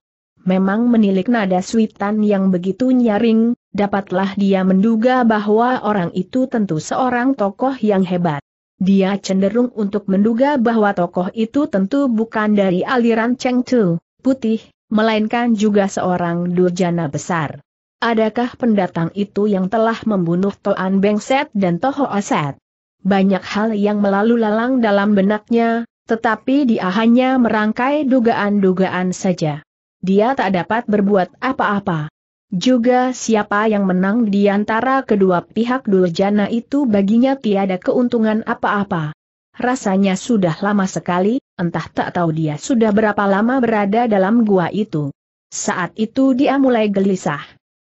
memang menilik nada suitan yang begitu nyaring, dapatlah dia menduga bahwa orang itu tentu seorang tokoh yang hebat. Dia cenderung untuk menduga bahwa tokoh itu tentu bukan dari aliran Tu, putih, melainkan juga seorang durjana besar. Adakah pendatang itu yang telah membunuh Toan Bengset dan Toho Aset? Banyak hal yang melalu lalang dalam benaknya, tetapi dia hanya merangkai dugaan-dugaan saja dia tak dapat berbuat apa-apa. Juga siapa yang menang di antara kedua pihak Durjana itu baginya tiada keuntungan apa-apa. Rasanya sudah lama sekali, entah tak tahu dia sudah berapa lama berada dalam gua itu. Saat itu dia mulai gelisah.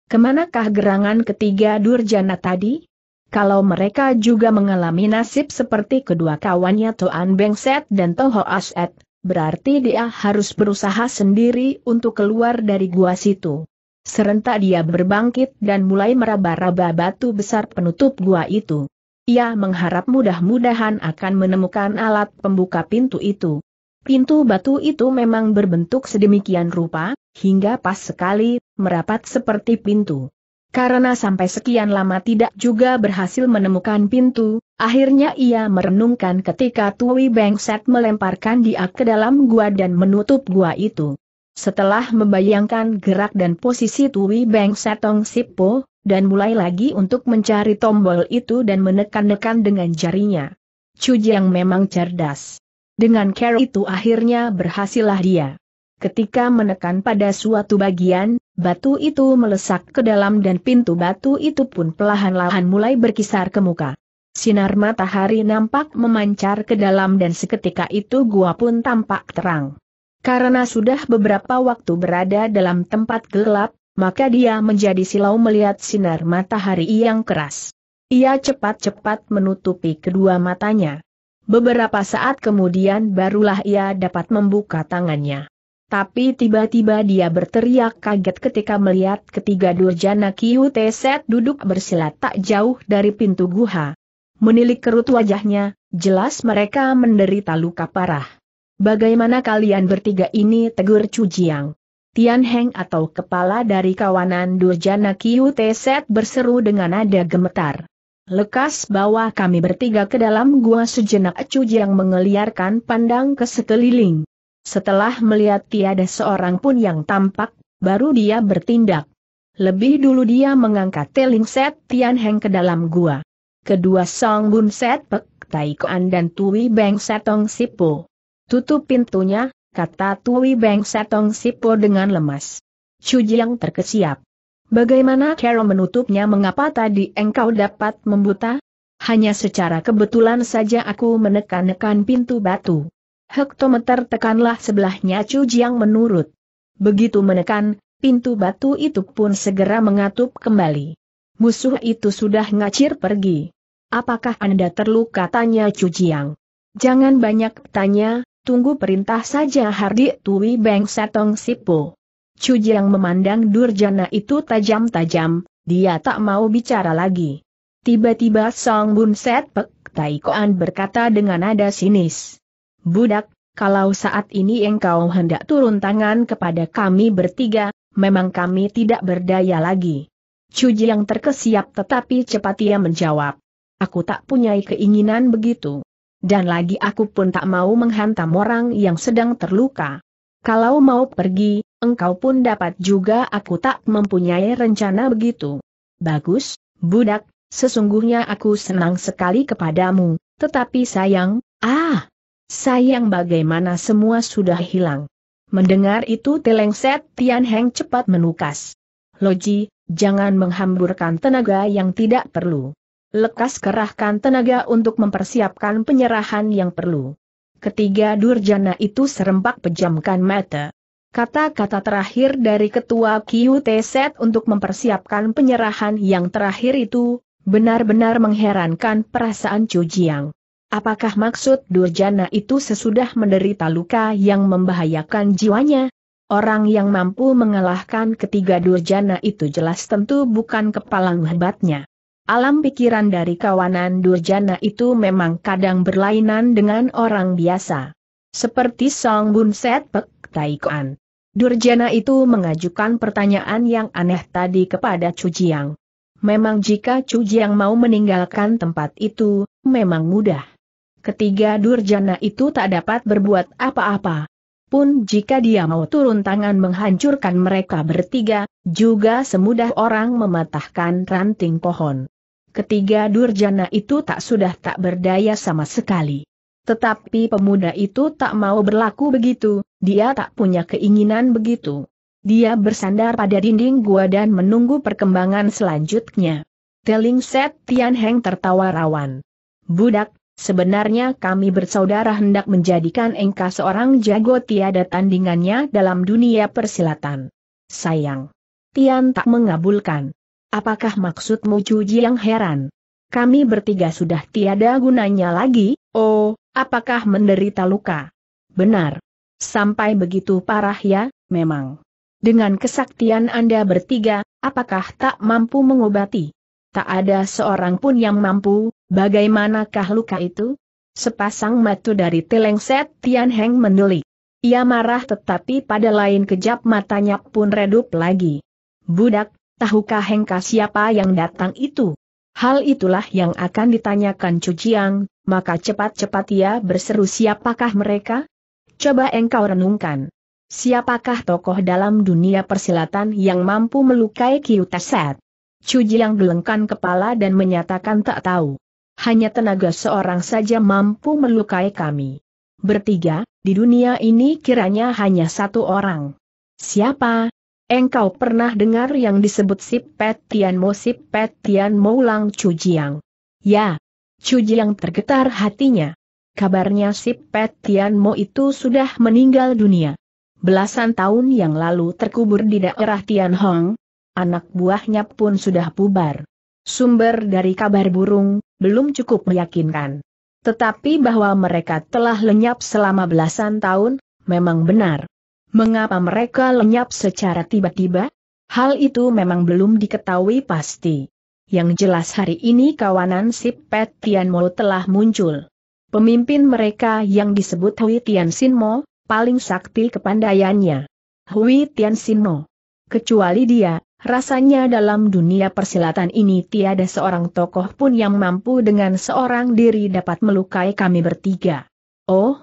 Kemanakah gerangan ketiga Durjana tadi? Kalau mereka juga mengalami nasib seperti kedua kawannya Toan Bengset dan Toho Aset, berarti dia harus berusaha sendiri untuk keluar dari gua situ. Serentak dia berbangkit dan mulai meraba-raba batu besar penutup gua itu. Ia mengharap mudah-mudahan akan menemukan alat pembuka pintu itu. Pintu batu itu memang berbentuk sedemikian rupa, hingga pas sekali, merapat seperti pintu. Karena sampai sekian lama tidak juga berhasil menemukan pintu, Akhirnya ia merenungkan ketika Tui Set melemparkan dia ke dalam gua dan menutup gua itu. Setelah membayangkan gerak dan posisi Tui Bengset Setong Sipo, dan mulai lagi untuk mencari tombol itu dan menekan-nekan dengan jarinya. Chu Jiang memang cerdas. Dengan care itu akhirnya berhasillah dia. Ketika menekan pada suatu bagian, batu itu melesak ke dalam dan pintu batu itu pun pelahan-lahan mulai berkisar ke muka. Sinar matahari nampak memancar ke dalam dan seketika itu gua pun tampak terang. Karena sudah beberapa waktu berada dalam tempat gelap, maka dia menjadi silau melihat sinar matahari yang keras. Ia cepat-cepat menutupi kedua matanya. Beberapa saat kemudian barulah ia dapat membuka tangannya. Tapi tiba-tiba dia berteriak kaget ketika melihat ketiga Durjana Kiyu Teset duduk bersilat tak jauh dari pintu guha. Menilik kerut wajahnya, jelas mereka menderita luka parah. Bagaimana kalian bertiga ini tegur Cujiang? Tian Heng atau kepala dari kawanan Durjana Kiu Teset berseru dengan nada gemetar. Lekas bawa kami bertiga ke dalam gua sejenak Cujiang mengeliarkan pandang ke sekeliling. Setelah melihat tiada seorang pun yang tampak, baru dia bertindak. Lebih dulu dia mengangkat set Tian Heng ke dalam gua kedua Song Bun Set Pek, Tai Koan dan Tui Beng Setong Sipo. Tutup pintunya, kata Tui Beng Setong Sipo dengan lemas. Chu Jiang terkesiap. Bagaimana Carol menutupnya mengapa tadi engkau dapat membuta? Hanya secara kebetulan saja aku menekan-nekan pintu batu. Hektometer tekanlah sebelahnya Cuji yang menurut. Begitu menekan, pintu batu itu pun segera mengatup kembali. Musuh itu sudah ngacir pergi apakah Anda terluka tanya Chu Jiang. Jangan banyak tanya, tunggu perintah saja Hardi Tui Beng Setong Sipo. Chu Jiang memandang Durjana itu tajam-tajam, dia tak mau bicara lagi. Tiba-tiba Song Bun Set Pek Tai Koan berkata dengan nada sinis. Budak, kalau saat ini engkau hendak turun tangan kepada kami bertiga, memang kami tidak berdaya lagi. Chu Jiang terkesiap tetapi cepat ia menjawab aku tak punyai keinginan begitu. Dan lagi aku pun tak mau menghantam orang yang sedang terluka. Kalau mau pergi, engkau pun dapat juga aku tak mempunyai rencana begitu. Bagus, budak, sesungguhnya aku senang sekali kepadamu, tetapi sayang, ah, sayang bagaimana semua sudah hilang. Mendengar itu telengset Tian Heng cepat menukas. Loji, jangan menghamburkan tenaga yang tidak perlu. Lekas kerahkan tenaga untuk mempersiapkan penyerahan yang perlu. Ketiga Durjana itu serempak pejamkan mata. Kata-kata terakhir dari ketua QTZ untuk mempersiapkan penyerahan yang terakhir itu, benar-benar mengherankan perasaan Chu Jiang. Apakah maksud Durjana itu sesudah menderita luka yang membahayakan jiwanya? Orang yang mampu mengalahkan ketiga Durjana itu jelas tentu bukan kepalang hebatnya. Alam pikiran dari kawanan Durjana itu memang kadang berlainan dengan orang biasa. Seperti Song Bun Set Pek Durjana itu mengajukan pertanyaan yang aneh tadi kepada Cujiang. Memang jika Cujiang mau meninggalkan tempat itu, memang mudah. Ketiga Durjana itu tak dapat berbuat apa-apa. Pun jika dia mau turun tangan menghancurkan mereka bertiga, juga semudah orang mematahkan ranting pohon ketiga Durjana itu tak sudah tak berdaya sama sekali. Tetapi pemuda itu tak mau berlaku begitu, dia tak punya keinginan begitu. Dia bersandar pada dinding gua dan menunggu perkembangan selanjutnya. Teling Set Tian Heng tertawa rawan. Budak, sebenarnya kami bersaudara hendak menjadikan engkau seorang jago tiada tandingannya dalam dunia persilatan. Sayang. Tian tak mengabulkan. Apakah maksudmu Cuji yang heran? Kami bertiga sudah tiada gunanya lagi, oh, apakah menderita luka? Benar. Sampai begitu parah ya, memang. Dengan kesaktian Anda bertiga, apakah tak mampu mengobati? Tak ada seorang pun yang mampu, bagaimanakah luka itu? Sepasang mata dari Telengset Tian Heng mendelik. Ia marah tetapi pada lain kejap matanya pun redup lagi. Budak, Tahukah Hengka siapa yang datang itu? Hal itulah yang akan ditanyakan Cujiang, maka cepat-cepat ia berseru siapakah mereka? Coba engkau renungkan. Siapakah tokoh dalam dunia persilatan yang mampu melukai Kiutaset? Cujiang gelengkan kepala dan menyatakan tak tahu. Hanya tenaga seorang saja mampu melukai kami. Bertiga, di dunia ini kiranya hanya satu orang. Siapa? Engkau pernah dengar yang disebut Sip Pet Tian Mo Sip Pet Tian Mo Lang Chu Jiang? Ya. Chu Jiang tergetar hatinya. Kabarnya Sip Pet Tian Mo itu sudah meninggal dunia. Belasan tahun yang lalu terkubur di daerah Tian Hong. Anak buahnya pun sudah bubar. Sumber dari kabar burung, belum cukup meyakinkan. Tetapi bahwa mereka telah lenyap selama belasan tahun, memang benar. Mengapa mereka lenyap secara tiba-tiba? Hal itu memang belum diketahui pasti. Yang jelas hari ini kawanan si Pet Tian Mo telah muncul. Pemimpin mereka yang disebut Hui Tian Sin Mo, paling sakti kepandaiannya. Hui Tian Sin Mo. Kecuali dia, rasanya dalam dunia persilatan ini tiada seorang tokoh pun yang mampu dengan seorang diri dapat melukai kami bertiga. Oh,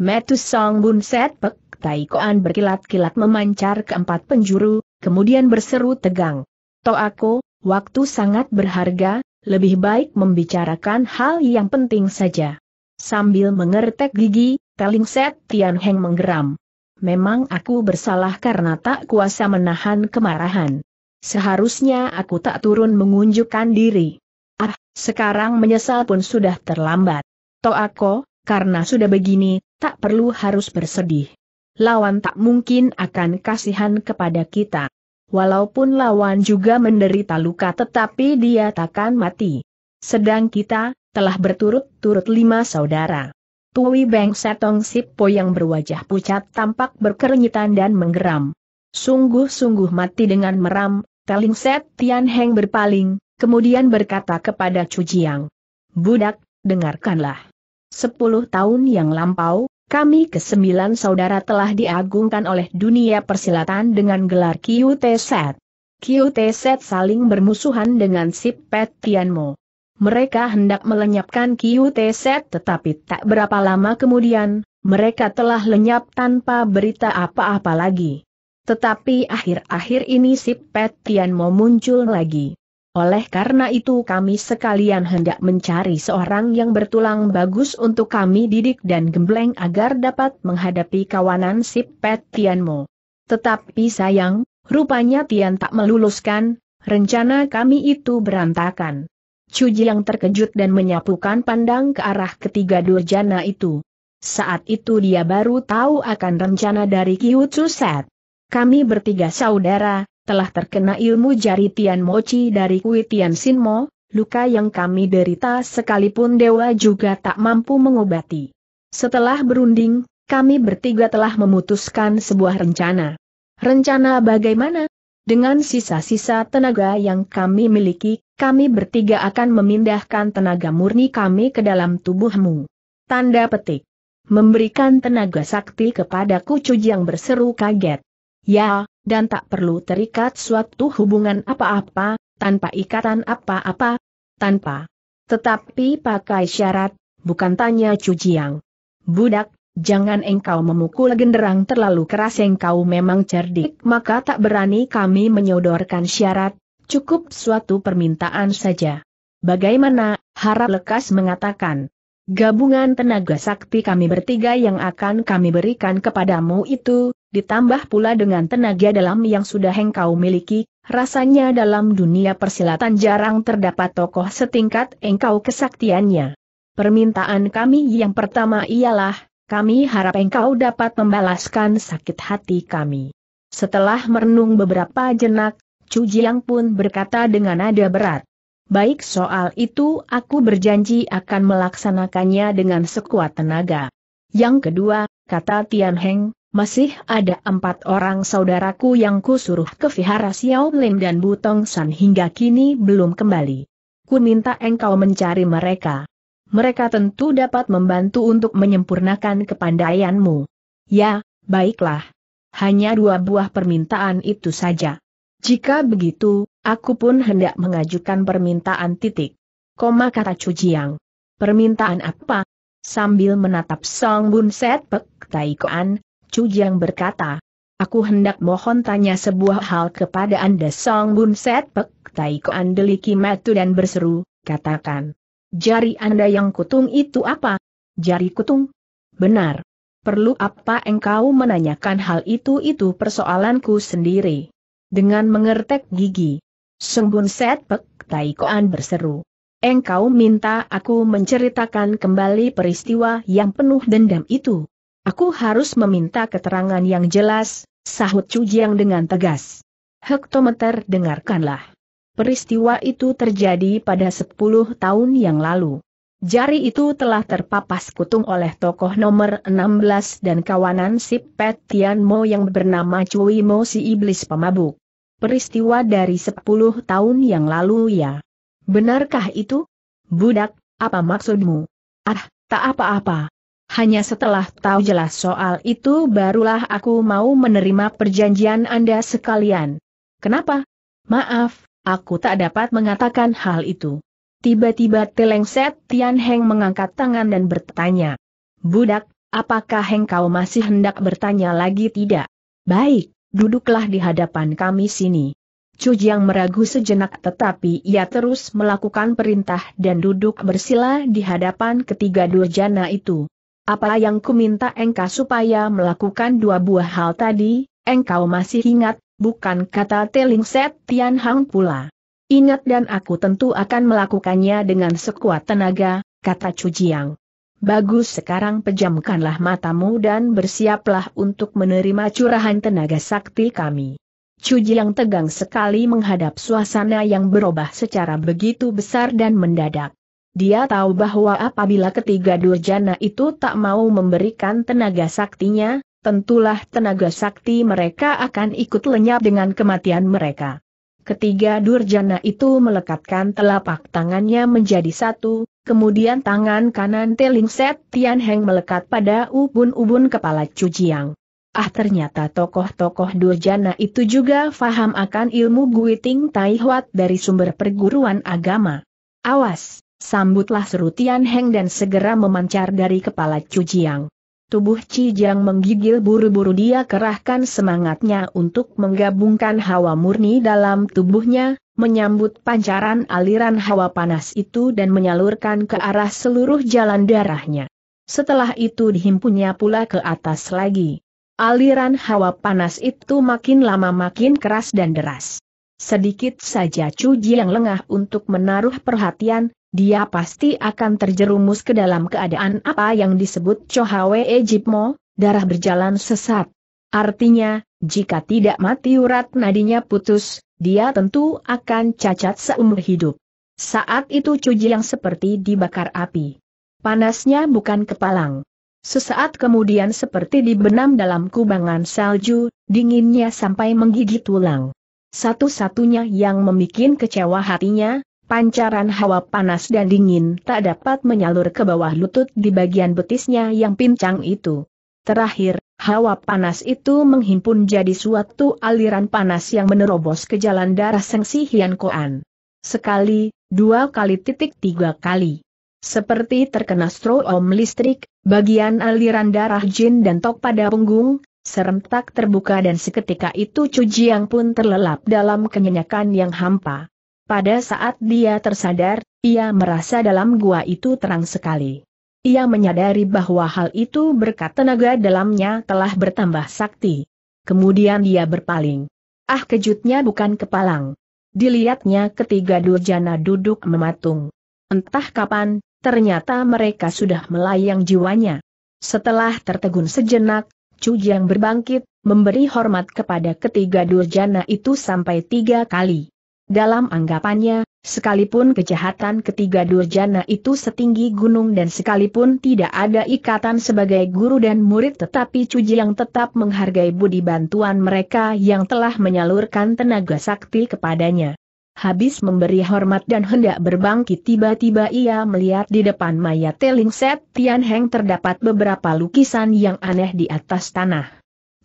Metus Song Bun Set Pek Tai Taikoan berkilat-kilat memancar ke empat penjuru, kemudian berseru tegang. aku, waktu sangat berharga, lebih baik membicarakan hal yang penting saja. Sambil mengertek gigi, teling set Tian Heng menggeram. Memang aku bersalah karena tak kuasa menahan kemarahan. Seharusnya aku tak turun mengunjukkan diri. Ah, sekarang menyesal pun sudah terlambat. aku, karena sudah begini, tak perlu harus bersedih lawan tak mungkin akan kasihan kepada kita. Walaupun lawan juga menderita luka tetapi dia takkan mati. Sedang kita, telah berturut-turut lima saudara. Tui Beng Setong Sipo yang berwajah pucat tampak berkerenyitan dan menggeram. Sungguh-sungguh mati dengan meram, Teling Set Tian Heng berpaling, kemudian berkata kepada Cujiang. Budak, dengarkanlah. Sepuluh tahun yang lampau, kami kesembilan saudara telah diagungkan oleh dunia persilatan dengan gelar Set. QT Set saling bermusuhan dengan Sip Pet Tianmo. Mereka hendak melenyapkan QT Set tetapi tak berapa lama kemudian, mereka telah lenyap tanpa berita apa-apa lagi. Tetapi akhir-akhir ini Sip Pet Tianmo muncul lagi. Oleh karena itu kami sekalian hendak mencari seorang yang bertulang bagus untuk kami didik dan gembleng agar dapat menghadapi kawanan si Pet Tianmo. Tetapi sayang, rupanya Tian tak meluluskan, rencana kami itu berantakan. Cuji yang terkejut dan menyapukan pandang ke arah ketiga durjana itu. Saat itu dia baru tahu akan rencana dari Kiutsu Set. Kami bertiga saudara, telah terkena ilmu jari Tian Mochi dari Kui Tian Sinmo, luka yang kami derita sekalipun dewa juga tak mampu mengobati. Setelah berunding, kami bertiga telah memutuskan sebuah rencana. Rencana bagaimana? Dengan sisa-sisa tenaga yang kami miliki, kami bertiga akan memindahkan tenaga murni kami ke dalam tubuhmu. Tanda petik. Memberikan tenaga sakti kepadaku Cuji yang berseru kaget. Ya, dan tak perlu terikat suatu hubungan apa-apa, tanpa ikatan apa-apa, tanpa. Tetapi pakai syarat, bukan tanya cujiang. Budak, jangan engkau memukul genderang terlalu keras engkau memang cerdik maka tak berani kami menyodorkan syarat, cukup suatu permintaan saja. Bagaimana, harap lekas mengatakan. Gabungan tenaga sakti kami bertiga yang akan kami berikan kepadamu itu, ditambah pula dengan tenaga dalam yang sudah engkau miliki, rasanya dalam dunia persilatan jarang terdapat tokoh setingkat engkau kesaktiannya. Permintaan kami yang pertama ialah, kami harap engkau dapat membalaskan sakit hati kami. Setelah merenung beberapa jenak, Chu Jiang pun berkata dengan nada berat. Baik soal itu aku berjanji akan melaksanakannya dengan sekuat tenaga. Yang kedua, kata Tian Heng, masih ada empat orang saudaraku yang kusuruh ke vihara Xiao Lim dan Butong San hingga kini belum kembali. Ku minta engkau mencari mereka. Mereka tentu dapat membantu untuk menyempurnakan kepandaianmu. Ya, baiklah. Hanya dua buah permintaan itu saja. Jika begitu, aku pun hendak mengajukan permintaan titik. Koma kata Jiang. Permintaan apa? Sambil menatap Song Bun Set Pek Tai Koan, Jiang berkata, Aku hendak mohon tanya sebuah hal kepada Anda Song Bun Set Pek Tai Koan Deliki Matu dan berseru, katakan. Jari Anda yang kutung itu apa? Jari kutung? Benar. Perlu apa engkau menanyakan hal itu itu persoalanku sendiri. Dengan mengertek gigi. Song Bun Set Pek Tai An berseru. Engkau minta aku menceritakan kembali peristiwa yang penuh dendam itu. Aku harus meminta keterangan yang jelas, sahut Cujiang dengan tegas. Hektometer dengarkanlah. Peristiwa itu terjadi pada 10 tahun yang lalu. Jari itu telah terpapas kutung oleh tokoh nomor 16 dan kawanan si Pet Tian Mo yang bernama Cui Mo si Iblis Pemabuk. Peristiwa dari 10 tahun yang lalu ya. Benarkah itu? Budak, apa maksudmu? Ah, tak apa-apa. Hanya setelah tahu jelas soal itu barulah aku mau menerima perjanjian Anda sekalian. Kenapa? Maaf, aku tak dapat mengatakan hal itu. Tiba-tiba Telengset Tian Heng mengangkat tangan dan bertanya. Budak, apakah Heng kau masih hendak bertanya lagi tidak? Baik, duduklah di hadapan kami sini. Chu meragu sejenak tetapi ia terus melakukan perintah dan duduk bersila di hadapan ketiga durjana itu. Apa yang kuminta engkau supaya melakukan dua buah hal tadi, engkau masih ingat, bukan kata Set Tian Hang pula. Ingat dan aku tentu akan melakukannya dengan sekuat tenaga, kata Chu Jiang. Bagus sekarang pejamkanlah matamu dan bersiaplah untuk menerima curahan tenaga sakti kami. Chu Jiang tegang sekali menghadap suasana yang berubah secara begitu besar dan mendadak. Dia tahu bahwa apabila ketiga durjana itu tak mau memberikan tenaga saktinya, tentulah tenaga sakti mereka akan ikut lenyap dengan kematian mereka. Ketiga durjana itu melekatkan telapak tangannya menjadi satu, kemudian tangan kanan Telingset Heng melekat pada ubun-ubun kepala Cujiang. Ah ternyata tokoh-tokoh durjana itu juga faham akan ilmu Guiting Tai dari sumber perguruan agama. Awas! Sambutlah seru Tian Heng dan segera memancar dari kepala Chu Jiang. Tubuh Chi Jiang menggigil buru-buru dia kerahkan semangatnya untuk menggabungkan hawa murni dalam tubuhnya, menyambut pancaran aliran hawa panas itu dan menyalurkan ke arah seluruh jalan darahnya. Setelah itu dihimpunnya pula ke atas lagi. Aliran hawa panas itu makin lama makin keras dan deras. Sedikit saja Chu Jiang lengah untuk menaruh perhatian, dia pasti akan terjerumus ke dalam keadaan apa yang disebut Chohawe Ejipmo, darah berjalan sesat. Artinya, jika tidak mati urat nadinya putus, dia tentu akan cacat seumur hidup. Saat itu cuji yang seperti dibakar api. Panasnya bukan kepalang. Sesaat kemudian seperti dibenam dalam kubangan salju, dinginnya sampai menggigit tulang. Satu-satunya yang membuat kecewa hatinya, Pancaran hawa panas dan dingin tak dapat menyalur ke bawah lutut di bagian betisnya yang pincang itu. Terakhir, hawa panas itu menghimpun jadi suatu aliran panas yang menerobos ke jalan darah Sengsi Hian Koan. Sekali, dua kali titik tiga kali. Seperti terkena stroom listrik, bagian aliran darah jin dan tok pada punggung, serentak terbuka dan seketika itu Cujiang pun terlelap dalam kenyanyakan yang hampa. Pada saat dia tersadar, ia merasa dalam gua itu terang sekali. Ia menyadari bahwa hal itu berkat tenaga dalamnya telah bertambah sakti. Kemudian dia berpaling. Ah kejutnya bukan kepalang. Dilihatnya ketiga durjana duduk mematung. Entah kapan, ternyata mereka sudah melayang jiwanya. Setelah tertegun sejenak, Jiang berbangkit, memberi hormat kepada ketiga durjana itu sampai tiga kali. Dalam anggapannya, sekalipun kejahatan ketiga Durjana itu setinggi gunung dan sekalipun tidak ada ikatan sebagai guru dan murid tetapi Cuji yang tetap menghargai budi bantuan mereka yang telah menyalurkan tenaga sakti kepadanya. Habis memberi hormat dan hendak berbangkit tiba-tiba ia melihat di depan mayat Telingset Tian Heng terdapat beberapa lukisan yang aneh di atas tanah.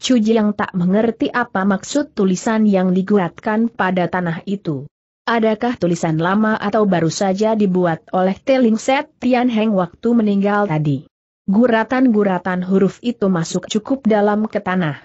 Chu Jiang tak mengerti apa maksud tulisan yang diguratkan pada tanah itu. Adakah tulisan lama atau baru saja dibuat oleh Telingset Tian Heng waktu meninggal tadi? Guratan-guratan huruf itu masuk cukup dalam ke tanah.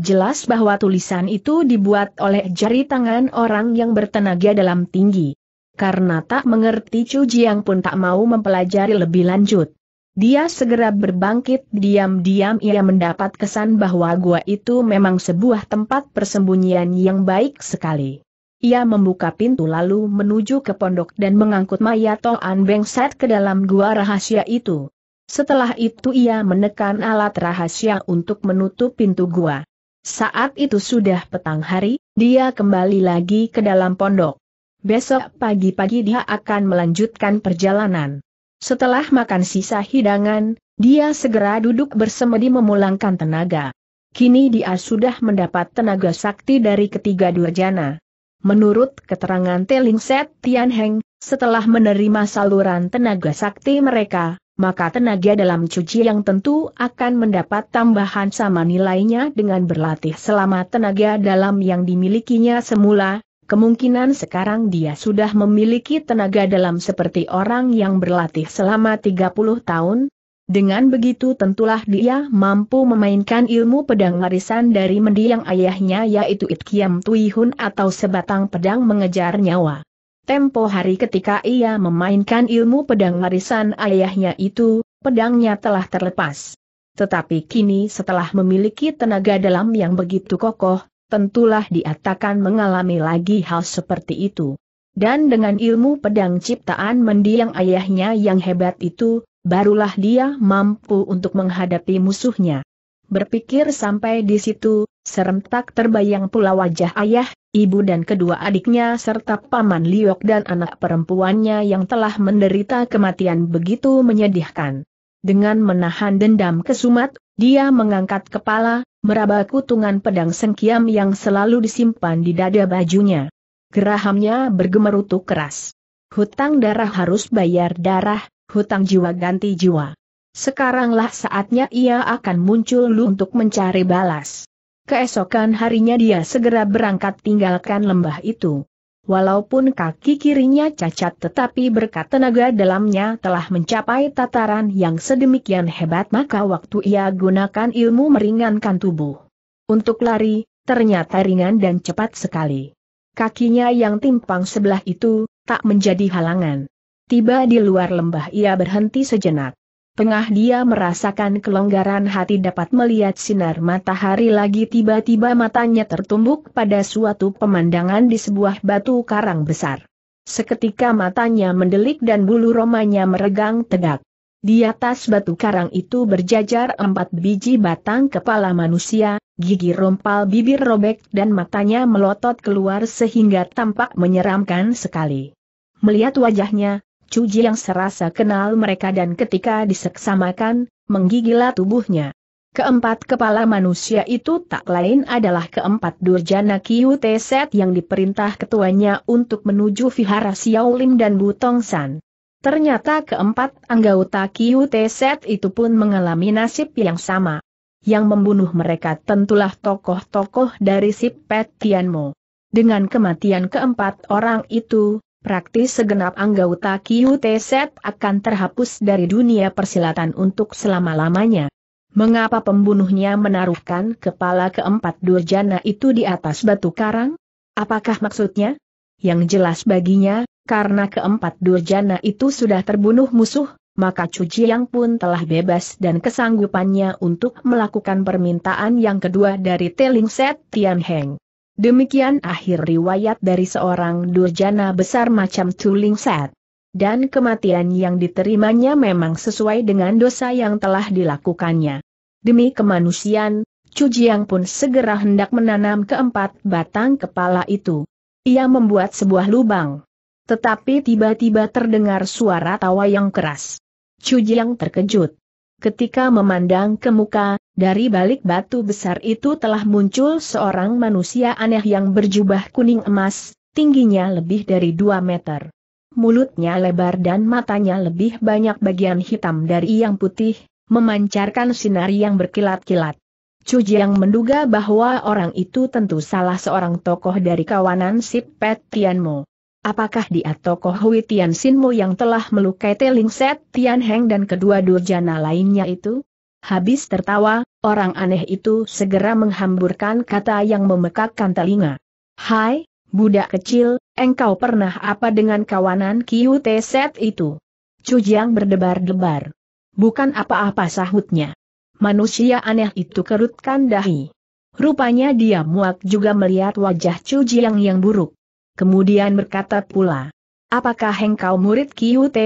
Jelas bahwa tulisan itu dibuat oleh jari tangan orang yang bertenaga dalam tinggi. Karena tak mengerti Chu Jiang pun tak mau mempelajari lebih lanjut. Dia segera berbangkit, diam-diam ia mendapat kesan bahwa gua itu memang sebuah tempat persembunyian yang baik sekali. Ia membuka pintu lalu menuju ke pondok dan mengangkut mayat Mayato Bengsat ke dalam gua rahasia itu. Setelah itu ia menekan alat rahasia untuk menutup pintu gua. Saat itu sudah petang hari, dia kembali lagi ke dalam pondok. Besok pagi-pagi dia akan melanjutkan perjalanan. Setelah makan sisa hidangan, dia segera duduk bersemedi memulangkan tenaga. Kini dia sudah mendapat tenaga sakti dari ketiga durjana. Menurut keterangan Teling Telingset Heng, setelah menerima saluran tenaga sakti mereka, maka tenaga dalam cuci yang tentu akan mendapat tambahan sama nilainya dengan berlatih selama tenaga dalam yang dimilikinya semula, Kemungkinan sekarang dia sudah memiliki tenaga dalam seperti orang yang berlatih selama 30 tahun. Dengan begitu tentulah dia mampu memainkan ilmu pedang warisan dari mendiang ayahnya yaitu Itkiam Tuihun atau sebatang pedang mengejar nyawa. Tempo hari ketika ia memainkan ilmu pedang warisan ayahnya itu, pedangnya telah terlepas. Tetapi kini setelah memiliki tenaga dalam yang begitu kokoh, tentulah dia takkan mengalami lagi hal seperti itu. Dan dengan ilmu pedang ciptaan mendiang ayahnya yang hebat itu, barulah dia mampu untuk menghadapi musuhnya. Berpikir sampai di situ, serentak terbayang pula wajah ayah, ibu dan kedua adiknya serta paman Liok dan anak perempuannya yang telah menderita kematian begitu menyedihkan. Dengan menahan dendam kesumat, dia mengangkat kepala, meraba kutungan pedang sengkiam yang selalu disimpan di dada bajunya. Gerahamnya bergemerutu keras. Hutang darah harus bayar darah, hutang jiwa ganti jiwa. Sekaranglah saatnya ia akan muncul lu untuk mencari balas. Keesokan harinya dia segera berangkat tinggalkan lembah itu. Walaupun kaki kirinya cacat tetapi berkat tenaga dalamnya telah mencapai tataran yang sedemikian hebat maka waktu ia gunakan ilmu meringankan tubuh. Untuk lari, ternyata ringan dan cepat sekali. Kakinya yang timpang sebelah itu, tak menjadi halangan. Tiba di luar lembah ia berhenti sejenak. Tengah dia merasakan kelonggaran hati dapat melihat sinar matahari lagi tiba-tiba matanya tertumbuk pada suatu pemandangan di sebuah batu karang besar. Seketika matanya mendelik dan bulu romanya meregang tegak. Di atas batu karang itu berjajar empat biji batang kepala manusia, gigi rompal bibir robek dan matanya melotot keluar sehingga tampak menyeramkan sekali. Melihat wajahnya, Cuji yang serasa kenal mereka dan ketika diseksamakan, menggigilah tubuhnya. Keempat kepala manusia itu tak lain adalah keempat Durjana Kiyute Set yang diperintah ketuanya untuk menuju vihara Xiaolim dan Butong San. Ternyata keempat anggota Kiyute Set itu pun mengalami nasib yang sama. Yang membunuh mereka tentulah tokoh-tokoh dari si Pet Tianmo. Dengan kematian keempat orang itu, Praktis segenap anggota QTZ akan terhapus dari dunia persilatan untuk selama-lamanya. Mengapa pembunuhnya menaruhkan kepala keempat durjana itu di atas batu karang? Apakah maksudnya? Yang jelas baginya, karena keempat durjana itu sudah terbunuh musuh, maka Cuci yang pun telah bebas dan kesanggupannya untuk melakukan permintaan yang kedua dari Teling Set Tian Heng. Demikian akhir riwayat dari seorang durjana besar macam Tuling Set. Dan kematian yang diterimanya memang sesuai dengan dosa yang telah dilakukannya. Demi kemanusiaan, Cujiang pun segera hendak menanam keempat batang kepala itu. Ia membuat sebuah lubang. Tetapi tiba-tiba terdengar suara tawa yang keras. Cujiang terkejut. Ketika memandang ke muka, dari balik batu besar itu telah muncul seorang manusia aneh yang berjubah kuning emas, tingginya lebih dari 2 meter. Mulutnya lebar dan matanya lebih banyak bagian hitam dari yang putih, memancarkan sinar yang berkilat-kilat. Cujiang menduga bahwa orang itu tentu salah seorang tokoh dari kawanan Sip Pet Tianmo. Apakah dia tokoh Hui Tian Sinmo yang telah melukai Teling Set Tian Heng dan kedua durjana lainnya itu? Habis tertawa, orang aneh itu segera menghamburkan kata yang memekakkan telinga. Hai, budak kecil, engkau pernah apa dengan kawanan Set itu? Jiang berdebar-debar. Bukan apa-apa sahutnya. Manusia aneh itu kerutkan dahi. Rupanya dia muak juga melihat wajah Cujiang yang buruk. Kemudian berkata pula, Apakah engkau murid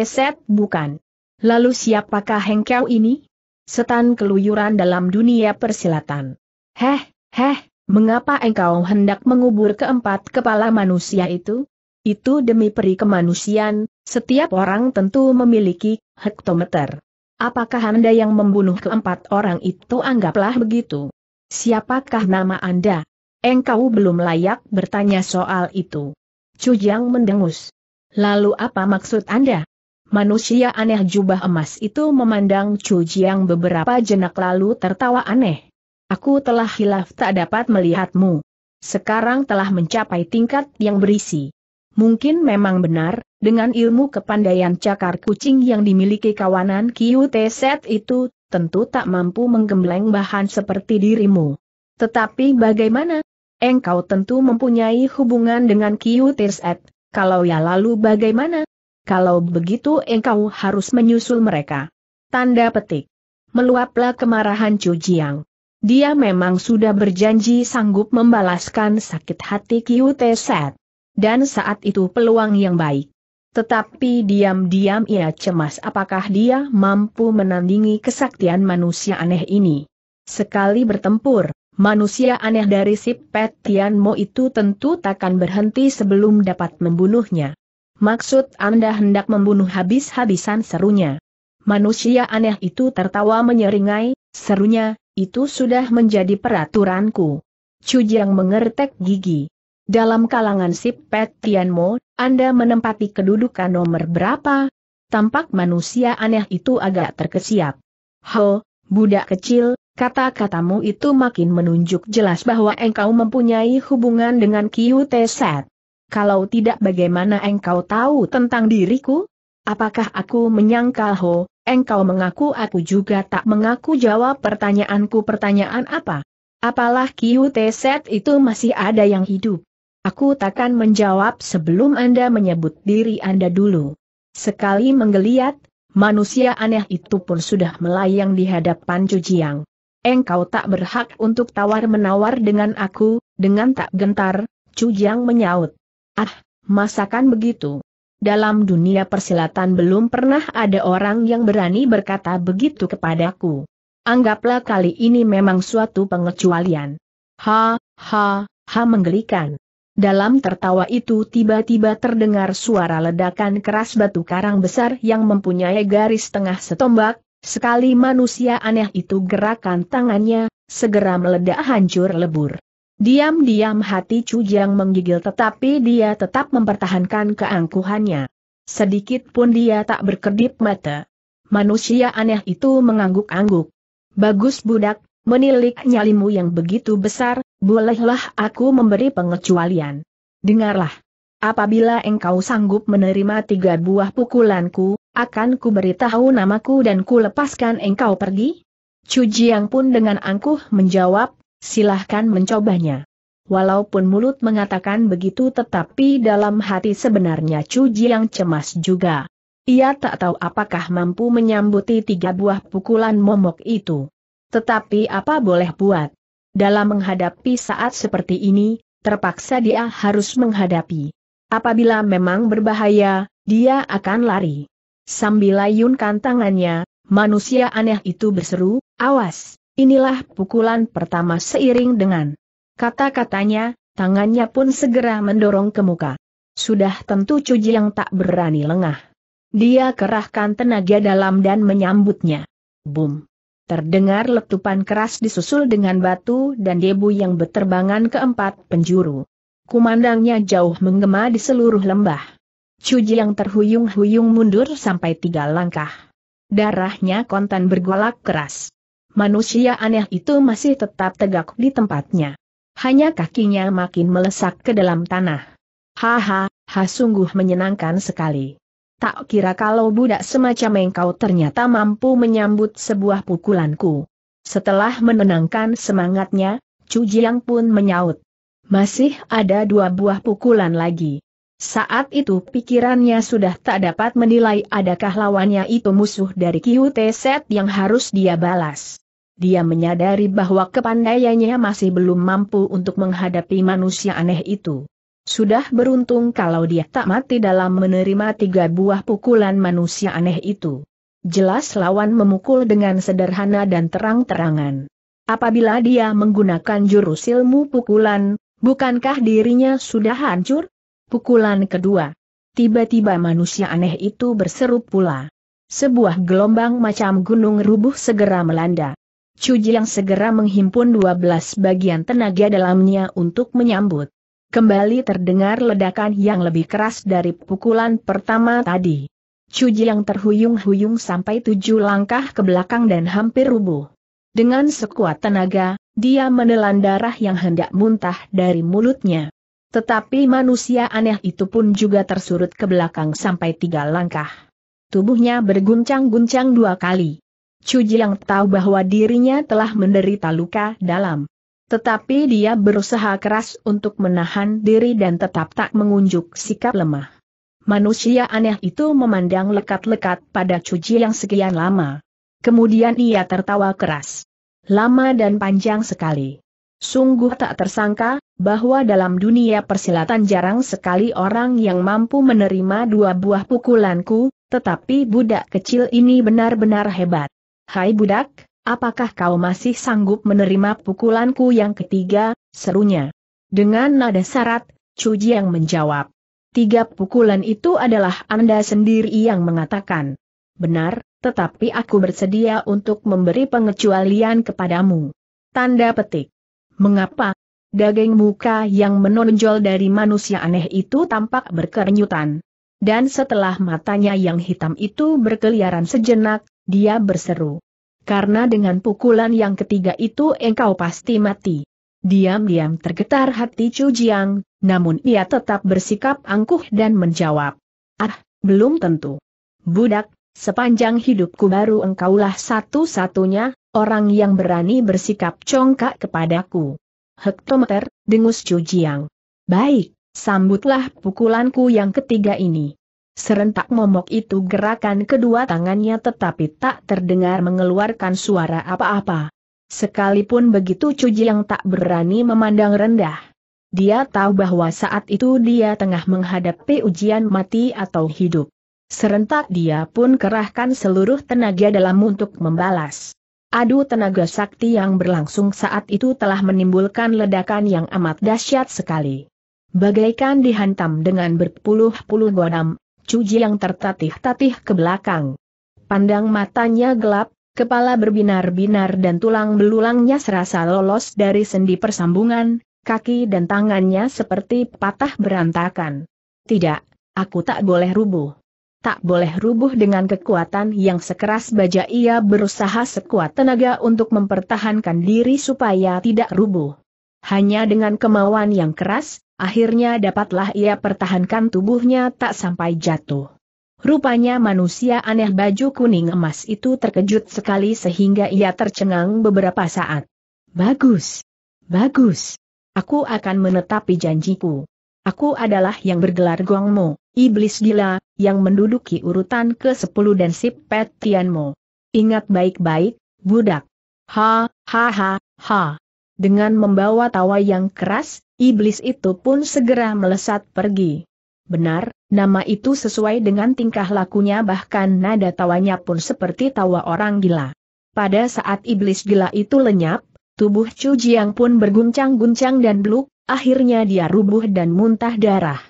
Set bukan? Lalu siapakah engkau ini? setan keluyuran dalam dunia persilatan. Heh, heh, mengapa engkau hendak mengubur keempat kepala manusia itu? Itu demi peri kemanusiaan, setiap orang tentu memiliki hektometer. Apakah Anda yang membunuh keempat orang itu anggaplah begitu? Siapakah nama Anda? Engkau belum layak bertanya soal itu. Cujang mendengus. Lalu apa maksud Anda? Manusia aneh jubah emas itu memandang Chu Jiang beberapa jenak lalu tertawa aneh. Aku telah hilaf tak dapat melihatmu. Sekarang telah mencapai tingkat yang berisi. Mungkin memang benar, dengan ilmu kepandaian cakar kucing yang dimiliki kawanan QTZ itu, tentu tak mampu menggembleng bahan seperti dirimu. Tetapi bagaimana? Engkau tentu mempunyai hubungan dengan QTZ, kalau ya lalu bagaimana? Kalau begitu engkau harus menyusul mereka. Tanda petik. Meluaplah kemarahan Chu Jiang. Dia memang sudah berjanji sanggup membalaskan sakit hati Kiu Teset. Dan saat itu peluang yang baik. Tetapi diam-diam ia cemas apakah dia mampu menandingi kesaktian manusia aneh ini. Sekali bertempur, manusia aneh dari si Pet Mo itu tentu takkan berhenti sebelum dapat membunuhnya. Maksud Anda hendak membunuh habis-habisan serunya. Manusia aneh itu tertawa menyeringai, serunya, itu sudah menjadi peraturanku. Cujang mengertek gigi. Dalam kalangan si Pet Tianmo, Anda menempati kedudukan nomor berapa? Tampak manusia aneh itu agak terkesiap. Ho, budak kecil, kata-katamu itu makin menunjuk jelas bahwa engkau mempunyai hubungan dengan Kiyu Teset. Kalau tidak bagaimana engkau tahu tentang diriku? Apakah aku menyangkal ho, engkau mengaku aku juga tak mengaku jawab pertanyaanku pertanyaan apa? Apalah Set itu masih ada yang hidup. Aku takkan menjawab sebelum Anda menyebut diri Anda dulu. Sekali menggeliat, manusia aneh itu pun sudah melayang di hadapan Cujiang. Engkau tak berhak untuk tawar-menawar dengan aku, dengan tak gentar, Cujiang menyaut. Ah, masakan begitu. Dalam dunia persilatan belum pernah ada orang yang berani berkata begitu kepadaku. Anggaplah kali ini memang suatu pengecualian. Ha, ha, ha menggelikan. Dalam tertawa itu tiba-tiba terdengar suara ledakan keras batu karang besar yang mempunyai garis tengah setombak, sekali manusia aneh itu gerakan tangannya, segera meledak hancur lebur. Diam-diam hati Jiang menggigil tetapi dia tetap mempertahankan keangkuhannya. Sedikit pun dia tak berkedip mata. Manusia aneh itu mengangguk-angguk. Bagus budak, menilik nyalimu yang begitu besar, bolehlah aku memberi pengecualian. Dengarlah. Apabila engkau sanggup menerima tiga buah pukulanku, akan ku beritahu namaku dan ku lepaskan engkau pergi? Jiang pun dengan angkuh menjawab, Silahkan mencobanya. Walaupun mulut mengatakan begitu tetapi dalam hati sebenarnya Chu yang cemas juga. Ia tak tahu apakah mampu menyambuti tiga buah pukulan momok itu. Tetapi apa boleh buat? Dalam menghadapi saat seperti ini, terpaksa dia harus menghadapi. Apabila memang berbahaya, dia akan lari. Sambil layunkan tangannya, manusia aneh itu berseru, awas! Inilah pukulan pertama seiring dengan kata-katanya, tangannya pun segera mendorong ke muka. Sudah tentu Cuji yang tak berani lengah. Dia kerahkan tenaga dalam dan menyambutnya. Boom. Terdengar letupan keras disusul dengan batu dan debu yang beterbangan ke empat penjuru. Kumandangnya jauh menggema di seluruh lembah. Cuji yang terhuyung-huyung mundur sampai tiga langkah. Darahnya kontan bergolak keras manusia aneh itu masih tetap tegak di tempatnya. Hanya kakinya makin melesak ke dalam tanah. Haha, ha sungguh menyenangkan sekali. Tak kira kalau budak semacam engkau ternyata mampu menyambut sebuah pukulanku. Setelah menenangkan semangatnya, Chu Jiang pun menyaut. Masih ada dua buah pukulan lagi. Saat itu pikirannya sudah tak dapat menilai adakah lawannya itu musuh dari Kiu Set yang harus dia balas. Dia menyadari bahwa kepandaiannya masih belum mampu untuk menghadapi manusia aneh itu. Sudah beruntung kalau dia tak mati dalam menerima tiga buah pukulan manusia aneh itu. Jelas lawan memukul dengan sederhana dan terang-terangan. Apabila dia menggunakan jurus ilmu pukulan, bukankah dirinya sudah hancur? Pukulan kedua. Tiba-tiba manusia aneh itu berseru pula. Sebuah gelombang macam gunung rubuh segera melanda yang segera menghimpun 12 bagian tenaga dalamnya untuk menyambut. Kembali terdengar ledakan yang lebih keras dari pukulan pertama tadi. yang terhuyung-huyung sampai tujuh langkah ke belakang dan hampir rubuh. Dengan sekuat tenaga, dia menelan darah yang hendak muntah dari mulutnya. Tetapi manusia aneh itu pun juga tersurut ke belakang sampai tiga langkah. Tubuhnya berguncang-guncang dua kali. Chu Jiang tahu bahwa dirinya telah menderita luka dalam. Tetapi dia berusaha keras untuk menahan diri dan tetap tak mengunjuk sikap lemah. Manusia aneh itu memandang lekat-lekat pada Chu Jiang sekian lama. Kemudian ia tertawa keras. Lama dan panjang sekali. Sungguh tak tersangka, bahwa dalam dunia persilatan jarang sekali orang yang mampu menerima dua buah pukulanku, tetapi budak kecil ini benar-benar hebat. Hai budak, apakah kau masih sanggup menerima pukulanku yang ketiga, serunya. Dengan nada syarat, Chu yang menjawab. Tiga pukulan itu adalah Anda sendiri yang mengatakan. Benar, tetapi aku bersedia untuk memberi pengecualian kepadamu. Tanda petik. Mengapa? Daging muka yang menonjol dari manusia aneh itu tampak berkerenyutan, Dan setelah matanya yang hitam itu berkeliaran sejenak, dia berseru. Karena dengan pukulan yang ketiga itu engkau pasti mati. Diam-diam tergetar hati Chu Jiang, namun ia tetap bersikap angkuh dan menjawab. Ah, belum tentu. Budak, sepanjang hidupku baru engkaulah satu-satunya, orang yang berani bersikap congkak kepadaku. Hektometer, dengus Chu Jiang. Baik, sambutlah pukulanku yang ketiga ini. Serentak momok itu gerakan kedua tangannya tetapi tak terdengar mengeluarkan suara apa-apa. Sekalipun begitu Cuji yang tak berani memandang rendah. Dia tahu bahwa saat itu dia tengah menghadapi ujian mati atau hidup. Serentak dia pun kerahkan seluruh tenaga dalam untuk membalas. Adu tenaga sakti yang berlangsung saat itu telah menimbulkan ledakan yang amat dahsyat sekali. Bagaikan dihantam dengan berpuluh-puluh godam, Cuji yang tertatih-tatih ke belakang. Pandang matanya gelap, kepala berbinar-binar dan tulang belulangnya serasa lolos dari sendi persambungan, kaki dan tangannya seperti patah berantakan. Tidak, aku tak boleh rubuh. Tak boleh rubuh dengan kekuatan yang sekeras baja ia berusaha sekuat tenaga untuk mempertahankan diri supaya tidak rubuh. Hanya dengan kemauan yang keras, Akhirnya dapatlah ia pertahankan tubuhnya tak sampai jatuh. Rupanya manusia aneh baju kuning emas itu terkejut sekali sehingga ia tercengang beberapa saat. Bagus. Bagus. Aku akan menetapi janjiku. Aku adalah yang bergelar Guangmo, iblis gila, yang menduduki urutan ke-10 dan Pet Tianmo. Ingat baik-baik, budak. Ha, ha ha, ha. Dengan membawa tawa yang keras, iblis itu pun segera melesat pergi. Benar, nama itu sesuai dengan tingkah lakunya bahkan nada tawanya pun seperti tawa orang gila. Pada saat iblis gila itu lenyap, tubuh Chu Jiang pun berguncang-guncang dan beluk, akhirnya dia rubuh dan muntah darah.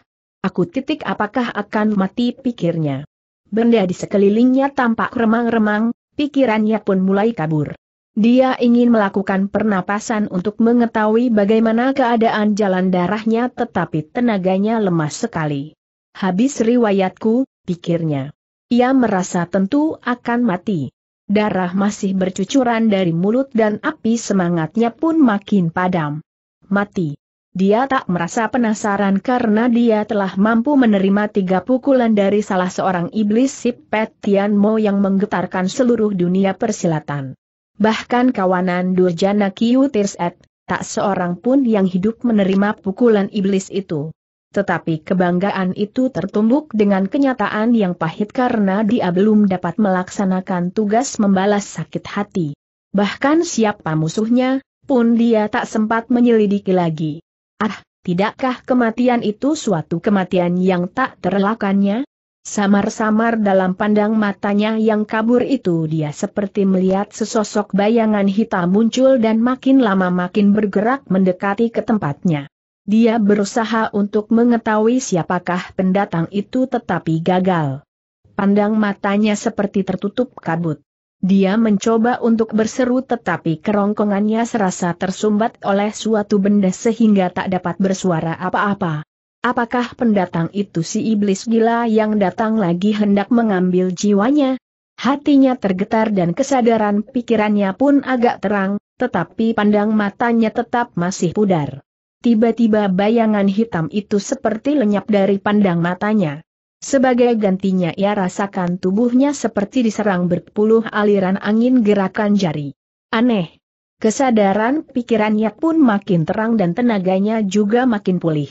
Aku titik apakah akan mati pikirnya. Benda di sekelilingnya tampak remang-remang, pikirannya pun mulai kabur. Dia ingin melakukan pernapasan untuk mengetahui bagaimana keadaan jalan darahnya tetapi tenaganya lemah sekali. Habis riwayatku, pikirnya. Ia merasa tentu akan mati. Darah masih bercucuran dari mulut dan api semangatnya pun makin padam. Mati. Dia tak merasa penasaran karena dia telah mampu menerima tiga pukulan dari salah seorang iblis Sipet Mo yang menggetarkan seluruh dunia persilatan. Bahkan kawanan Durjana Kiutirset, tak seorang pun yang hidup menerima pukulan iblis itu. Tetapi kebanggaan itu tertumbuk dengan kenyataan yang pahit karena dia belum dapat melaksanakan tugas membalas sakit hati. Bahkan siapa musuhnya, pun dia tak sempat menyelidiki lagi. Ah, tidakkah kematian itu suatu kematian yang tak terelakannya? Samar-samar dalam pandang matanya yang kabur itu dia seperti melihat sesosok bayangan hitam muncul dan makin lama makin bergerak mendekati ke tempatnya. Dia berusaha untuk mengetahui siapakah pendatang itu tetapi gagal. Pandang matanya seperti tertutup kabut. Dia mencoba untuk berseru tetapi kerongkongannya serasa tersumbat oleh suatu benda sehingga tak dapat bersuara apa-apa. Apakah pendatang itu si iblis gila yang datang lagi hendak mengambil jiwanya? Hatinya tergetar dan kesadaran pikirannya pun agak terang, tetapi pandang matanya tetap masih pudar. Tiba-tiba bayangan hitam itu seperti lenyap dari pandang matanya. Sebagai gantinya ia rasakan tubuhnya seperti diserang berpuluh aliran angin gerakan jari. Aneh, Kesadaran pikirannya pun makin terang dan tenaganya juga makin pulih.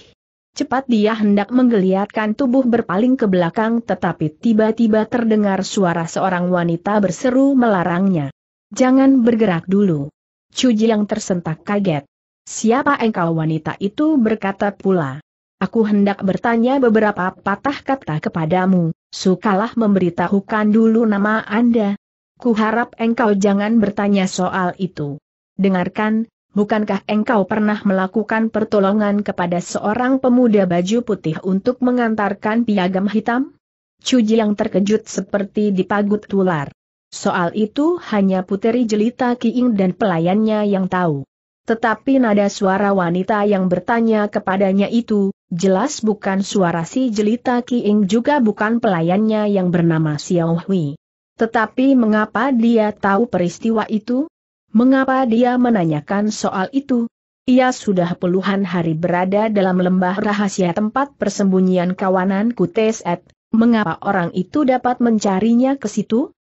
Cepat dia hendak menggeliatkan tubuh berpaling ke belakang tetapi tiba-tiba terdengar suara seorang wanita berseru melarangnya. Jangan bergerak dulu. Cuji yang tersentak kaget. Siapa engkau wanita itu berkata pula. Aku hendak bertanya beberapa patah kata kepadamu, sukalah memberitahukan dulu nama Anda. Kuharap engkau jangan bertanya soal itu. Dengarkan, bukankah engkau pernah melakukan pertolongan kepada seorang pemuda baju putih untuk mengantarkan piagam hitam? Cuji yang terkejut seperti dipagut tular. Soal itu hanya puteri jelita Kiing dan pelayannya yang tahu. Tetapi nada suara wanita yang bertanya kepadanya itu, jelas bukan suara si jelita Kiing juga bukan pelayannya yang bernama Xiao Hui. Tetapi mengapa dia tahu peristiwa itu? Mengapa dia menanyakan soal itu? Ia sudah puluhan hari berada dalam lembah rahasia tempat persembunyian kawanan Kuteset, mengapa orang itu dapat mencarinya ke situ?